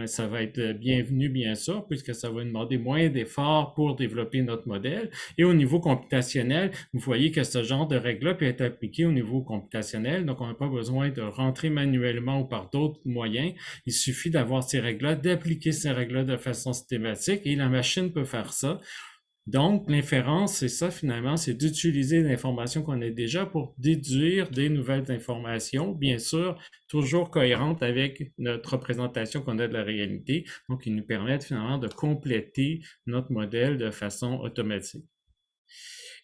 ça va être euh, bienvenu, bien sûr, puisque ça va demander moins d'efforts pour développer notre modèle. Et au niveau computationnel, vous voyez que ce genre de règles là peut être appliqué au niveau computationnel, donc on n'a pas besoin de rentrer manuellement ou par d'autres moyens. Il suffit d'avoir ces règles-là, d'appliquer ces règles-là de façon systématique et la machine peut faire ça. Donc, l'inférence, c'est ça finalement, c'est d'utiliser l'information qu'on a déjà pour déduire des nouvelles informations, bien sûr, toujours cohérentes avec notre représentation qu'on a de la réalité, donc qui nous permettent finalement de compléter notre modèle de façon automatique.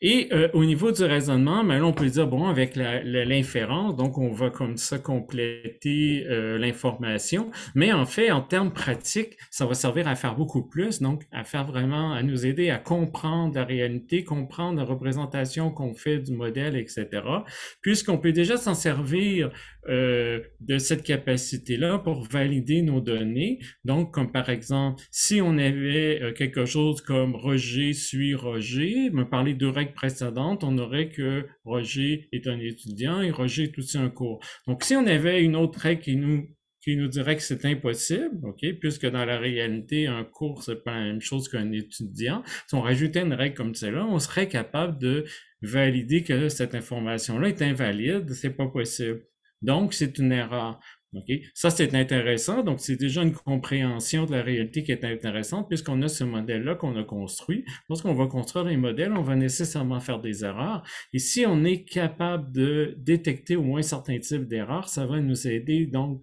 Et euh, au niveau du raisonnement, ben là, on peut dire, bon, avec l'inférence, donc on va comme ça compléter euh, l'information, mais en fait, en termes pratiques, ça va servir à faire beaucoup plus, donc à faire vraiment, à nous aider à comprendre la réalité, comprendre la représentation qu'on fait du modèle, etc., puisqu'on peut déjà s'en servir euh, de cette capacité-là pour valider nos données. Donc, comme par exemple, si on avait euh, quelque chose comme Roger suit Roger, me parler de règles précédente, on aurait que Roger est un étudiant et Roger est aussi un cours. Donc, si on avait une autre règle qui nous qui nous dirait que c'est impossible, ok, puisque dans la réalité, un cours, n'est pas la même chose qu'un étudiant. Si on rajoutait une règle comme celle-là, on serait capable de valider que cette information-là est invalide, c'est pas possible. Donc, c'est une erreur. Ça, c'est intéressant. Donc, c'est déjà une compréhension de la réalité qui est intéressante puisqu'on a ce modèle-là qu'on a construit. Lorsqu'on va construire un modèle, on va nécessairement faire des erreurs. Et si on est capable de détecter au moins certains types d'erreurs, ça va nous aider donc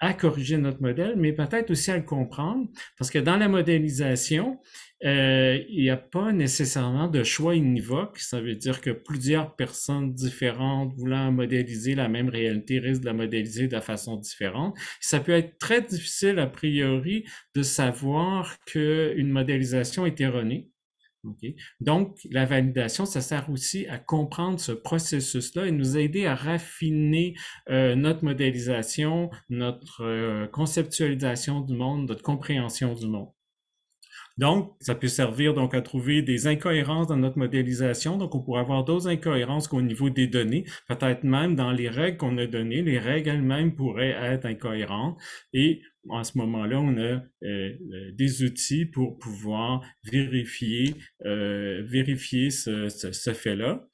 à corriger notre modèle, mais peut-être aussi à le comprendre, parce que dans la modélisation, euh, il n'y a pas nécessairement de choix univoque. Ça veut dire que plusieurs personnes différentes voulant modéliser la même réalité risquent de la modéliser de façon différente. Ça peut être très difficile, a priori, de savoir qu'une modélisation est erronée donc, la validation, ça sert aussi à comprendre ce processus-là et nous aider à raffiner euh, notre modélisation, notre euh, conceptualisation du monde, notre compréhension du monde. Donc, ça peut servir donc à trouver des incohérences dans notre modélisation. Donc, on pourrait avoir d'autres incohérences qu'au niveau des données. Peut-être même dans les règles qu'on a données, les règles elles-mêmes pourraient être incohérentes. Et en ce moment-là, on a euh, des outils pour pouvoir vérifier, euh, vérifier ce, fait-là.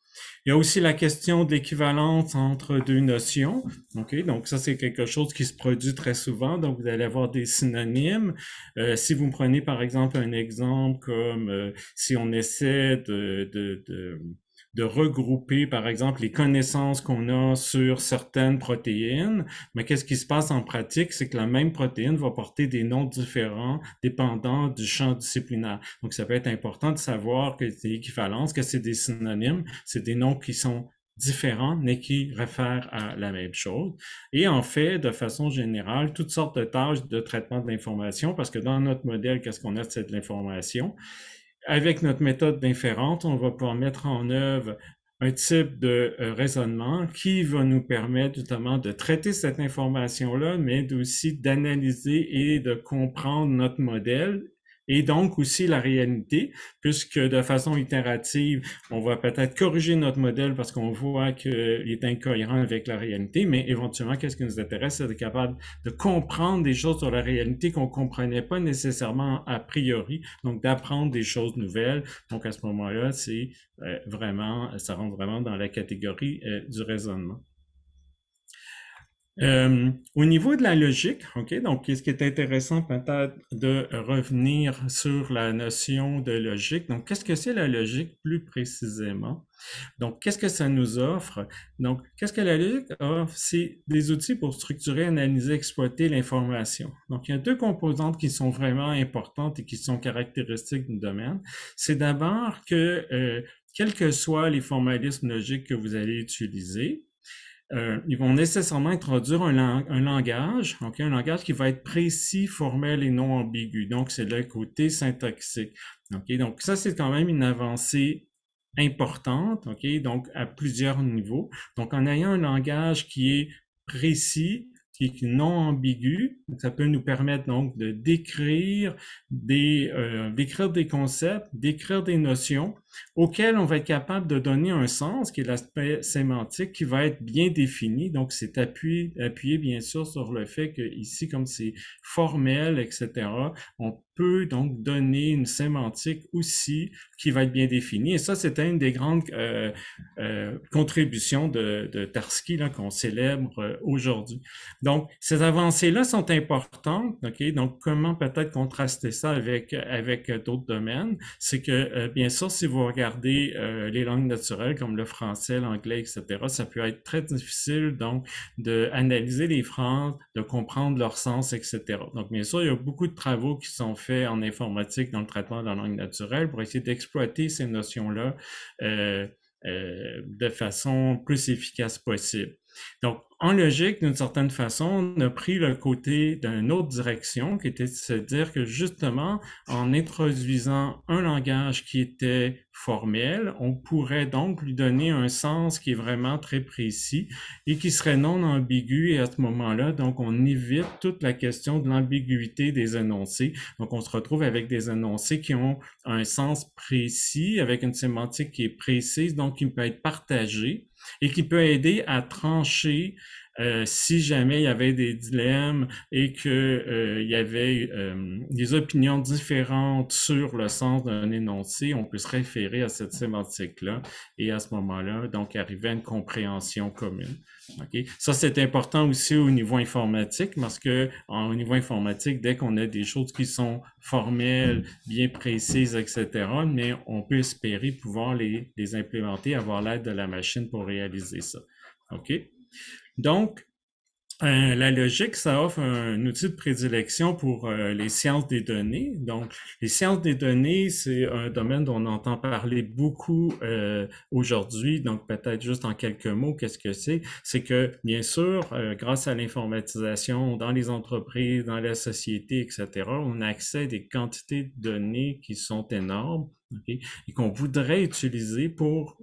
Il y a aussi la question de l'équivalence entre deux notions. Ok, Donc, ça, c'est quelque chose qui se produit très souvent. Donc, vous allez avoir des synonymes. Euh, si vous prenez, par exemple, un exemple comme si on essaie de de regrouper, par exemple, les connaissances qu'on a sur certaines protéines. Mais qu'est-ce qui se passe en pratique? C'est que la même protéine va porter des noms différents dépendant du champ disciplinaire. Donc, ça peut être important de savoir que c'est équivalence, que c'est des synonymes, c'est des noms qui sont différents, mais qui réfèrent à la même chose. Et en fait, de façon générale, toutes sortes de tâches de traitement de l'information, parce que dans notre modèle, qu'est-ce qu'on a, de cette l'information avec notre méthode d'inférence, on va pouvoir mettre en œuvre un type de euh, raisonnement qui va nous permettre notamment de traiter cette information-là, mais aussi d'analyser et de comprendre notre modèle et donc aussi la réalité, puisque de façon itérative, on va peut-être corriger notre modèle parce qu'on voit qu'il est incohérent avec la réalité, mais éventuellement, qu'est-ce qui nous intéresse, c'est d'être capable de comprendre des choses sur la réalité qu'on comprenait pas nécessairement a priori, donc d'apprendre des choses nouvelles. Donc à ce moment-là, c'est euh, vraiment, ça rentre vraiment dans la catégorie euh, du raisonnement. Euh, au niveau de la logique, ok, donc ce qui est intéressant peut-être de revenir sur la notion de logique. Donc, qu'est-ce que c'est la logique plus précisément? Donc, qu'est-ce que ça nous offre? Donc, qu'est-ce que la logique offre? C'est des outils pour structurer, analyser, exploiter l'information. Donc, il y a deux composantes qui sont vraiment importantes et qui sont caractéristiques du domaine. C'est d'abord que, euh, quels que soient les formalismes logiques que vous allez utiliser, euh, ils vont nécessairement introduire un, langage, un langage qui va être précis, formel et non ambigu. Donc, c'est le côté syntaxique. donc, ça, c'est quand même une avancée importante, donc à plusieurs niveaux. Donc, en ayant un langage qui est précis, qui est non ambigu, ça peut nous permettre donc de décrire des, euh, d'écrire des concepts, d'écrire des notions, auquel on va être capable de donner un sens, qui est l'aspect sémantique, qui va être bien défini. Donc, c'est appuyé, appuyé, bien sûr, sur le fait que ici, comme c'est formel, etc., on peut donc donner une sémantique aussi qui va être bien définie. Et ça, c'était une des grandes euh, euh, contributions de, de Tarski qu'on célèbre euh, aujourd'hui. Donc, ces avancées-là sont importantes. Ok, Donc, comment peut-être contraster ça avec, avec d'autres domaines? C'est que, bien sûr, si vous vous euh, les langues naturelles comme le français, l'anglais, etc., ça peut être très difficile donc d'analyser les phrases, de comprendre leur sens, etc. Donc bien sûr, il y a beaucoup de travaux qui sont faits en informatique dans le traitement de la langue naturelle pour essayer d'exploiter ces notions-là euh, euh, de façon plus efficace possible. Donc, en logique, d'une certaine façon, on a pris le côté d'une autre direction, qui était de se dire que justement, en introduisant un langage qui était formel, on pourrait donc lui donner un sens qui est vraiment très précis et qui serait non ambigu. Et à ce moment-là, donc, on évite toute la question de l'ambiguïté des annoncés. Donc, on se retrouve avec des annoncés qui ont un sens précis, avec une sémantique qui est précise, donc qui peut être partagée et qui peut aider à trancher euh, si jamais il y avait des dilemmes et que euh, il y avait euh, des opinions différentes sur le sens d'un énoncé, on peut se référer à cette sémantique-là et à ce moment-là, donc arriver à une compréhension commune. Ok, Ça, c'est important aussi au niveau informatique parce que au niveau informatique, dès qu'on a des choses qui sont formelles, bien précises, etc., mais on peut espérer pouvoir les, les implémenter, avoir l'aide de la machine pour réaliser ça. OK? Donc, euh, la logique, ça offre un outil de prédilection pour euh, les sciences des données. Donc, les sciences des données, c'est un domaine dont on entend parler beaucoup euh, aujourd'hui. Donc, peut-être juste en quelques mots, qu'est-ce que c'est? C'est que, bien sûr, grâce à l'informatisation dans les entreprises, dans la société, etc., on accès à des quantités de données qui sont énormes et qu'on voudrait utiliser pour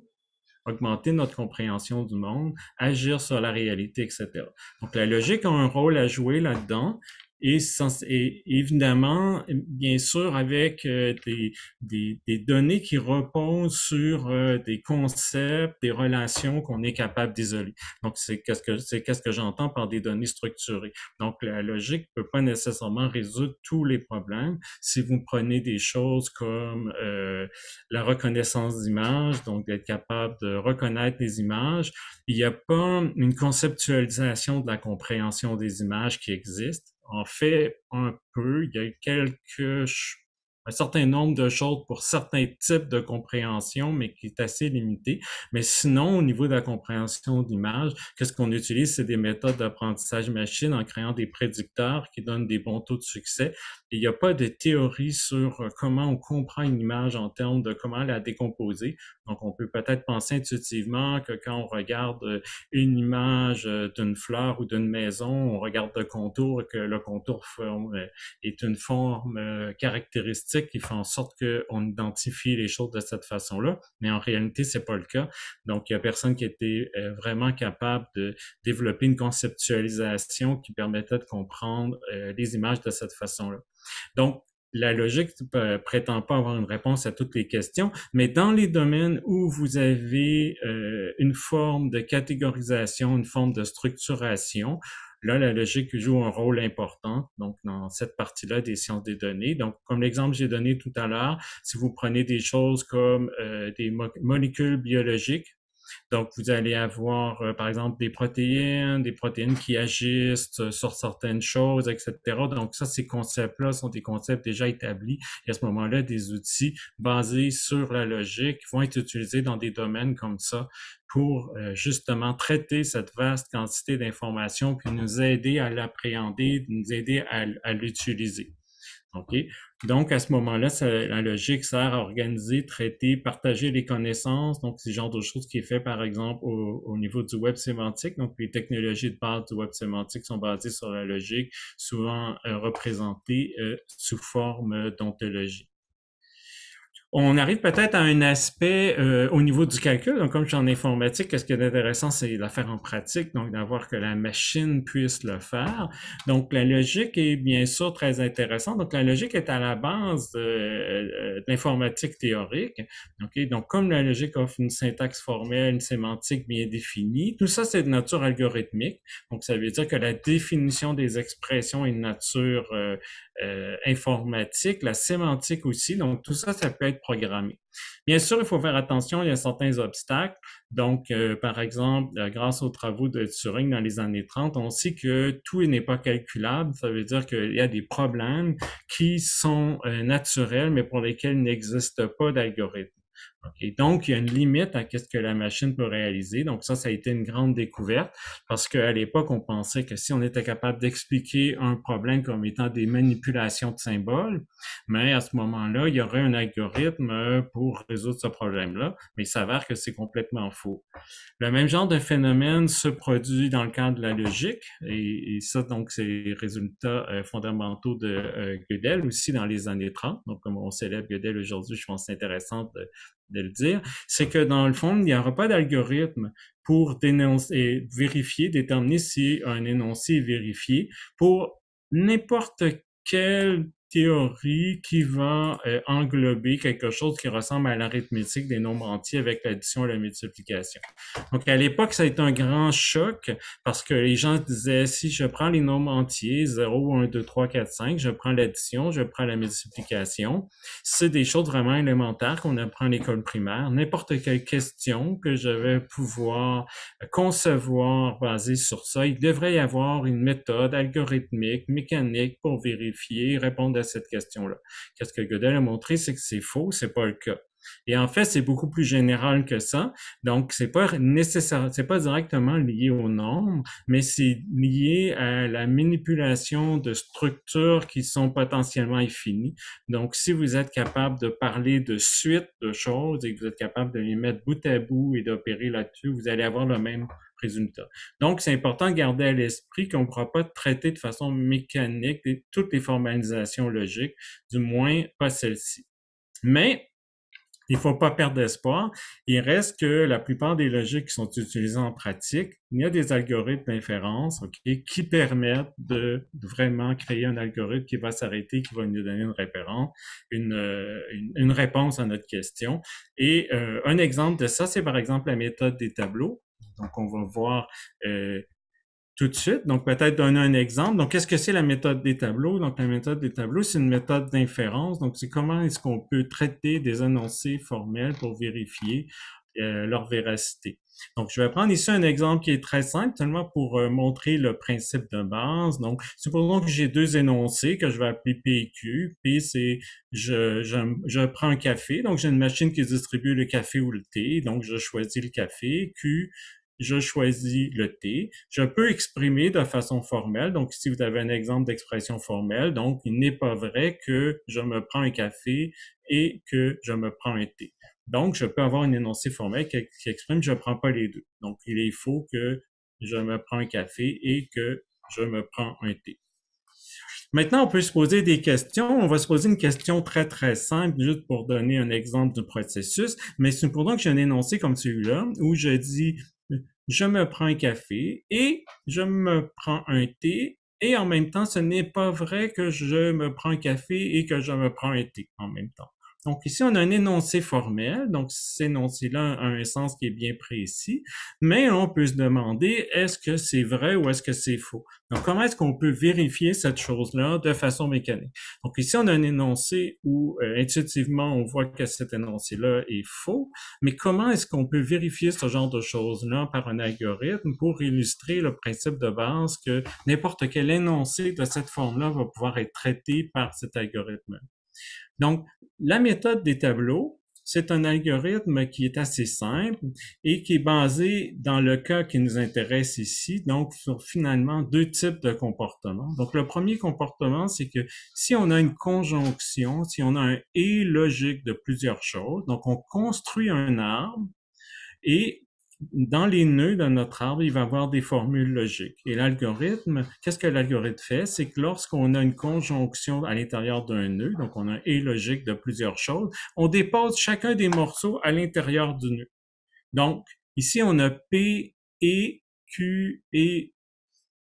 augmenter notre compréhension du monde, agir sur la réalité, etc. Donc la logique a un rôle à jouer là-dedans, et, évidemment, bien sûr, avec euh, des, des, des, données qui reposent sur euh, des concepts, des relations qu'on est capable d'isoler. Donc, c'est qu'est-ce que c'est qu'est-ce que j'entends par des données structurées. Donc, la logique peut pas nécessairement résoudre tous les problèmes. Si vous prenez des choses comme euh, la reconnaissance d'images, donc d'être capable de reconnaître les images, il n'y a pas une conceptualisation de la compréhension des images qui existe en fait un peu. Il y a quelques, un certain nombre de choses pour certains types de compréhension, mais qui est assez limité. Mais sinon, au niveau de la compréhension d'image, qu'est-ce qu'on utilise? C'est des méthodes d'apprentissage machine en créant des prédicteurs qui donnent des bons taux de succès il n'y a pas de théorie sur euh, comment on comprend une image en termes de comment la décomposer. Donc, on peut peut-être penser intuitivement que quand on regarde euh, une image euh, d'une fleur ou d'une maison, on regarde le contour et que le contour est une forme caractéristique qui fait en sorte qu'on identifie les choses de cette façon-là. Mais en réalité, ce c'est pas le cas. Donc, il n'y a personne qui était vraiment capable de développer une conceptualisation qui permettait de comprendre les images de cette façon-là. Donc, la logique ne prétend pas avoir une réponse à toutes les questions, mais dans les domaines où vous avez euh, une forme de catégorisation, une forme de structuration, là, la logique joue un rôle important, donc dans cette partie-là des sciences des données. Donc, comme l'exemple que j'ai donné tout à l'heure, si vous prenez des choses comme euh, des molécules biologiques, donc, vous allez avoir, euh, par exemple, des protéines, des protéines qui agissent sur certaines choses, etc. Donc, ça, ces concepts-là sont des concepts déjà établis. Et à ce moment-là, des outils basés sur la logique vont être utilisés dans des domaines comme ça pour euh, justement traiter cette vaste quantité d'informations qui nous aider à l'appréhender, nous aider à, l'utiliser. Okay. Donc, à ce moment-là, la logique sert à organiser, traiter, partager les connaissances. Donc, c'est le genre de choses qui est fait, par exemple, au, niveau du web sémantique. Donc, les technologies de base du web sémantique sont basées sur la logique, souvent euh, représentée euh, sous forme d'ontologie. On arrive peut-être à un aspect euh, au niveau du calcul. Donc, comme je suis en informatique, ce qui est intéressant, c'est de la faire en pratique, donc d'avoir que la machine puisse le faire. Donc, la logique est bien sûr très intéressante. Donc, la logique est à la base de, euh, l'informatique théorique. Donc, comme la logique offre une syntaxe formelle, une sémantique bien définie, tout ça, c'est de nature algorithmique. Donc, ça veut dire que la définition des expressions est de nature euh, informatique, la sémantique aussi. Donc, tout ça, ça peut être Bien sûr, il faut faire attention, il y a certains obstacles. Donc, euh, par exemple, euh, grâce aux travaux de Turing dans les années 30, on sait que tout n'est pas calculable. Ça veut dire qu'il y a des problèmes qui sont euh, naturels, mais pour lesquels n'existe pas d'algorithme. Donc, il y a une limite à ce que la machine peut réaliser. Donc, ça, ça a été une grande découverte parce qu'à l'époque, on pensait que si on était capable d'expliquer un problème comme étant des manipulations de symboles, mais à ce moment-là, il y aurait un algorithme euh, pour résoudre ce problème-là, mais il s'avère que c'est complètement faux. Le même genre de phénomène se produit dans le cadre de la logique et, ça, donc, c'est les résultats euh, fondamentaux de euh, Gödel aussi dans les années 30. Donc, comme on célèbre Gödel aujourd'hui, je pense que c'est intéressant de, de le dire, c'est que dans le fond, il n'y aura pas d'algorithme pour dénoncer, vérifier, déterminer si un énoncé est vérifié pour n'importe quel théorie qui va euh, englober quelque chose qui ressemble à l'arithmétique des nombres entiers avec l'addition et la multiplication. Donc, à l'époque, ça a été un grand choc parce que les gens disaient, si je prends les nombres entiers, 0, 1, 2, 3, 4, 5, je prends l'addition, je prends la multiplication, c'est des choses vraiment élémentaires qu'on apprend à l'école primaire. N'importe quelle question que je vais pouvoir euh, concevoir basée sur ça, il devrait y avoir une méthode algorithmique, mécanique pour vérifier, répondre cette question-là. Qu'est-ce que Gödel a montré, c'est que c'est faux, c'est pas le cas. Et en fait, c'est beaucoup plus général que ça. Donc, c'est pas nécessaire, c'est pas directement lié au nombre, mais c'est lié à la manipulation de structures qui sont potentiellement infinies. Donc, si vous êtes capable de parler de suite de choses et que vous êtes capable de les mettre bout à bout et d'opérer là-dessus, vous allez avoir le même donc, c'est important de garder à l'esprit qu'on ne pourra pas traiter de façon mécanique toutes les formalisations logiques, du moins pas celle-ci. Mais il ne faut pas perdre espoir. Il reste que la plupart des logiques qui sont utilisées en pratique, il y a des algorithmes d'inférence qui permettent de vraiment créer un algorithme qui va s'arrêter, qui va nous donner une référence, une, euh, réponse à notre question. Et euh, un exemple de ça, c'est par exemple la méthode des tableaux. Donc, on va voir euh, tout de suite. Donc, peut-être donner un exemple. Donc, qu'est-ce que c'est la méthode des tableaux? Donc, la méthode des tableaux, c'est une méthode d'inférence. Donc, c'est comment est-ce qu'on peut traiter des annoncés formels pour vérifier euh, leur véracité. Donc, je vais prendre ici un exemple qui est très simple, seulement pour euh, montrer le principe de base. Donc, supposons que j'ai deux énoncés que je vais appeler P et Q. P, c'est je, je, je, prends un café, donc j'ai une machine qui distribue le café ou le thé, donc je choisis le café. Q, je choisis le thé. Je peux exprimer de façon formelle. Donc, si vous avez un exemple d'expression formelle, donc, il n'est pas vrai que je me prends un café et que je me prends un thé. Donc, je peux avoir une énoncé formel qui, exprime je ne prends pas les deux. Donc, il est faux que je me prends un café et que je me prends un thé. Maintenant, on peut se poser des questions. On va se poser une question très, très simple, juste pour donner un exemple du processus. Mais supposons que j'ai un énoncé comme celui-là, où je dis je me prends un café et je me prends un thé et en même temps, ce n'est pas vrai que je me prends un café et que je me prends un thé en même temps. Donc ici, on a un énoncé formel, donc cet énoncé-là a un sens qui est bien précis, mais on peut se demander est-ce que c'est vrai ou est-ce que c'est faux. Donc comment est-ce qu'on peut vérifier cette chose-là de façon mécanique? Donc ici, on a un énoncé où euh, intuitivement, on voit que cet énoncé-là est faux, mais comment est-ce qu'on peut vérifier ce genre de choses-là par un algorithme pour illustrer le principe de base que n'importe quel énoncé de cette forme-là va pouvoir être traité par cet algorithme? Donc, la méthode des tableaux, c'est un algorithme qui est assez simple et qui est basé dans le cas qui nous intéresse ici, donc sur finalement deux types de comportements. Donc le premier comportement, c'est que si on a une conjonction, si on a un et logique de plusieurs choses, donc on construit un arbre et dans les nœuds de notre arbre, il va y avoir des formules logiques. Et l'algorithme, qu'est-ce que l'algorithme fait? C'est que lorsqu'on a une conjonction à l'intérieur d'un nœud, donc on a et logique de plusieurs choses, on dépose chacun des morceaux à l'intérieur du nœud. Donc, ici, on a P, E, Q et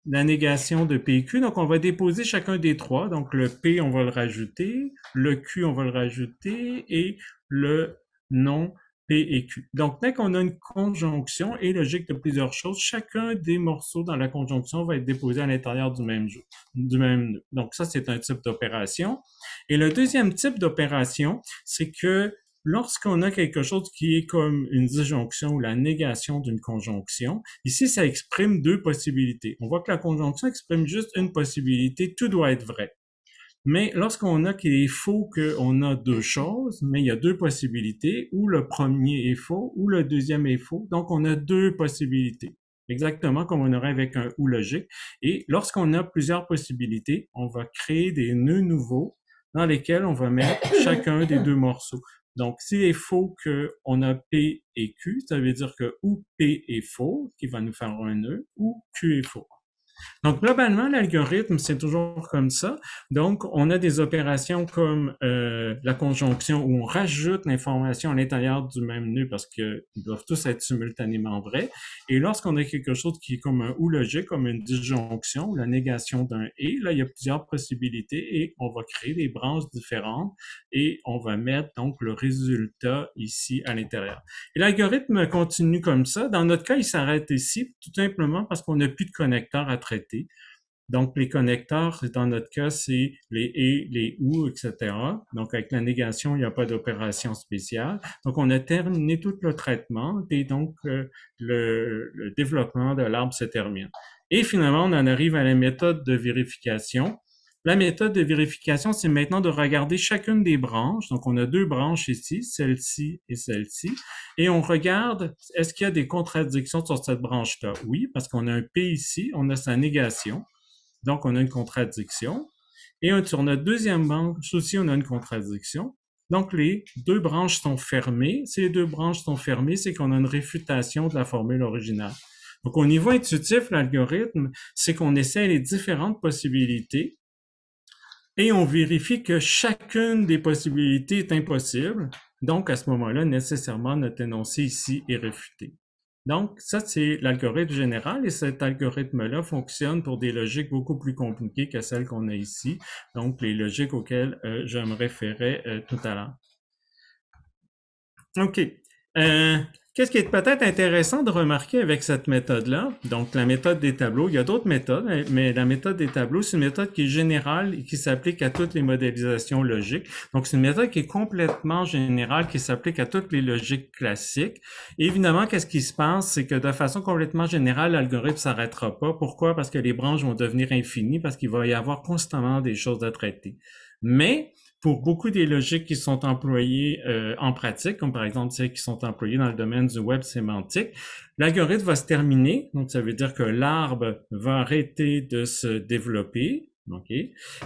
la négation de q. Donc, on va déposer chacun des trois. Donc, le P, on va le rajouter, le Q, on va le rajouter, et le non et Donc, dès qu'on a une conjonction et logique de plusieurs choses, chacun des morceaux dans la conjonction va être déposé à l'intérieur du même jeu, du même nœud. Donc, ça, c'est un type d'opération. Et le deuxième type d'opération, c'est que lorsqu'on a quelque chose qui est comme une disjonction ou la négation d'une conjonction, ici, ça exprime deux possibilités. On voit que la conjonction exprime juste une possibilité, tout doit être vrai. Mais lorsqu'on a qu'il est faux qu'on a deux choses, mais il y a deux possibilités, ou le premier est faux, ou le deuxième est faux, donc on a deux possibilités. Exactement comme on aurait avec un ou logique. Et lorsqu'on a plusieurs possibilités, on va créer des nœuds nouveaux dans lesquels on va mettre chacun des deux morceaux. Donc, s'il est faux qu'on a P et Q, ça veut dire que ou P est faux, qui va nous faire un nœud, ou Q est faux. Donc, globalement, l'algorithme, c'est toujours comme ça. Donc, on a des opérations comme euh, la conjonction où on rajoute l'information à l'intérieur du même nœud parce qu'ils doivent tous être simultanément vrais. Et lorsqu'on a quelque chose qui est comme un ou logique, comme une disjonction ou la négation d'un et, là, il y a plusieurs possibilités et on va créer des branches différentes et on va mettre donc le résultat ici à l'intérieur. Et l'algorithme continue comme ça. Dans notre cas, il s'arrête ici tout simplement parce qu'on n'a plus de connecteur à travers. Donc, les connecteurs, dans notre cas, c'est les et, les ou, etc. Donc, avec la négation, il n'y a pas d'opération spéciale. Donc, on a terminé tout le traitement et donc euh, le, développement de l'arbre se termine. Et finalement, on en arrive à la méthode de vérification la méthode de vérification, c'est maintenant de regarder chacune des branches. Donc, on a deux branches ici, celle-ci et celle-ci. Et on regarde, est-ce qu'il y a des contradictions sur cette branche-là? Oui, parce qu'on a un P ici, on a sa négation. Donc, on a une contradiction. Et sur notre deuxième branche aussi, on a une contradiction. Donc, les deux branches sont fermées. Si les deux branches sont fermées, c'est qu'on a une réfutation de la formule originale. Donc, au niveau intuitif, l'algorithme, c'est qu'on essaie les différentes possibilités et on vérifie que chacune des possibilités est impossible. Donc, à ce moment-là, nécessairement, notre énoncé ici est réfuté. Donc, ça, c'est l'algorithme général et cet algorithme-là fonctionne pour des logiques beaucoup plus compliquées que celles qu'on a ici, donc les logiques auxquelles euh, je me référais euh, tout à l'heure. OK. Euh, Qu'est-ce qui est peut-être intéressant de remarquer avec cette méthode-là? Donc, la méthode des tableaux, il y a d'autres méthodes, hein, mais la méthode des tableaux, c'est une méthode qui est générale et qui s'applique à toutes les modélisations logiques. Donc, c'est une méthode qui est complètement générale, qui s'applique à toutes les logiques classiques. évidemment, qu'est-ce qui se passe? C'est que de façon complètement générale, l'algorithme s'arrêtera pas. Pourquoi? Parce que les branches vont devenir infinies, parce qu'il va y avoir constamment des choses à traiter. Mais, pour beaucoup des logiques qui sont employées euh, en pratique, comme par exemple celles qui sont employées dans le domaine du web sémantique, l'algorithme va se terminer. Donc, ça veut dire que l'arbre va arrêter de se développer.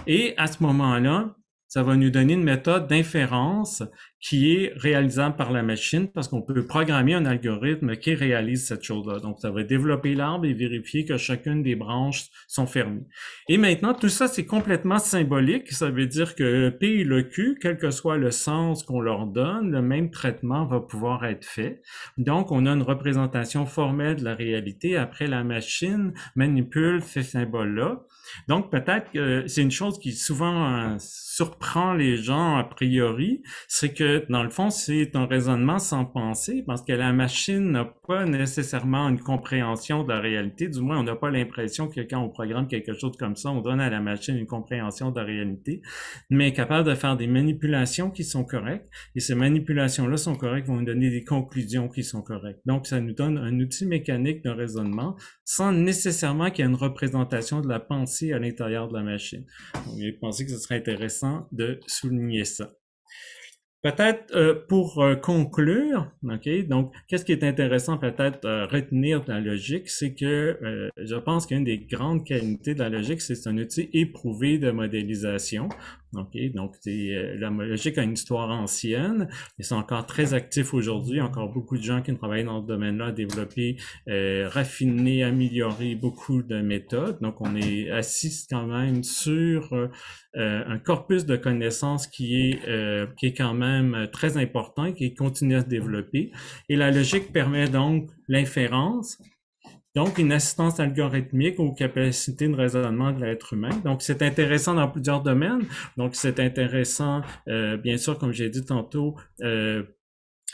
Et à ce moment-là, ça va nous donner une méthode d'inférence qui est réalisable par la machine parce qu'on peut programmer un algorithme qui réalise cette chose-là. Donc, ça va développer l'arbre et vérifier que chacune des branches sont fermées. Et maintenant, tout ça, c'est complètement symbolique. Ça veut dire que P et le Q, quel que soit le sens qu'on leur donne, le même traitement va pouvoir être fait. Donc, on a une représentation formelle de la réalité. Après, la machine manipule ces symboles-là donc peut-être que c'est une chose qui souvent euh, surprend les gens a priori, c'est que dans le fond, c'est un raisonnement sans pensée parce que la machine n'a pas nécessairement une compréhension de la réalité, du moins on n'a pas l'impression que quand on programme quelque chose comme ça, on donne à la machine une compréhension de la réalité, mais capable de faire des manipulations qui sont correctes et ces manipulations-là sont correctes, vont nous donner des conclusions qui sont correctes. Donc ça nous donne un outil mécanique de raisonnement sans nécessairement qu'il y ait une représentation de la pensée à l'intérieur de la machine. Donc, j'ai que ce serait intéressant de souligner ça. Peut-être euh, pour euh, conclure, ok. Donc, qu'est-ce qui est intéressant peut-être à euh, retenir de la logique, c'est que je pense qu'une des grandes qualités de la logique, c'est un outil éprouvé de modélisation donc, euh, la logique a une histoire ancienne. Ils sont encore très actifs aujourd'hui. Encore beaucoup de gens qui travaillent dans ce domaine-là, développé, euh, raffiné, amélioré beaucoup de méthodes. Donc, on est assis quand même sur euh, euh, un corpus de connaissances qui est euh, qui est quand même très important, qui continue à se développer. Et la logique permet donc l'inférence, donc, une assistance algorithmique aux capacités de raisonnement de l'être humain. Donc, c'est intéressant dans plusieurs domaines. Donc, c'est intéressant, euh, bien sûr, comme j'ai dit tantôt, euh,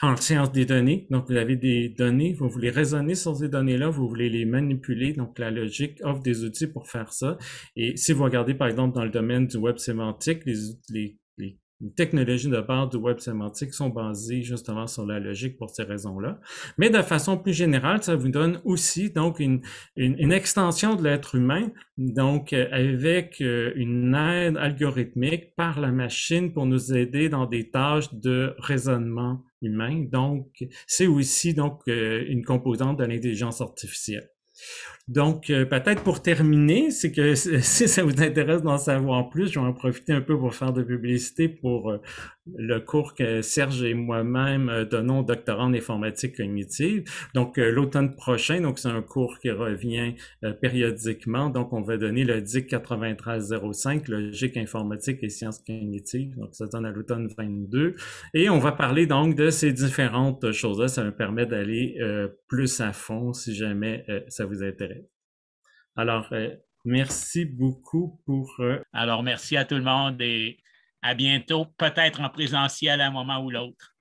en science des données. Donc, vous avez des données, vous voulez raisonner sur ces données-là, vous voulez les manipuler. Donc, la logique offre des outils pour faire ça. Et si vous regardez, par exemple, dans le domaine du web sémantique, les, les les technologies de base du web sémantique sont basées justement sur la logique pour ces raisons-là. Mais de façon plus générale, ça vous donne aussi donc une, une, une extension de l'être humain, donc euh, avec euh, une aide algorithmique par la machine pour nous aider dans des tâches de raisonnement humain. Donc, c'est aussi donc euh, une composante de l'intelligence artificielle. Donc, euh, peut-être pour terminer, c'est que si ça vous intéresse d'en savoir plus, je vais en profiter un peu pour faire de publicité pour euh, le cours que Serge et moi-même euh, donnons au doctorat en informatique cognitive. Donc, l'automne prochain, donc c'est un cours qui revient périodiquement. Donc, on va donner le DIC 9305, logique informatique et sciences cognitives. Donc, ça donne à l'automne 22. Et on va parler donc de ces différentes choses-là. Ça me permet d'aller plus à fond si jamais ça vous intéresse. Alors, euh, merci beaucoup pour. Euh, Alors, merci à tout le monde et à bientôt, peut-être en présentiel à un moment ou l'autre.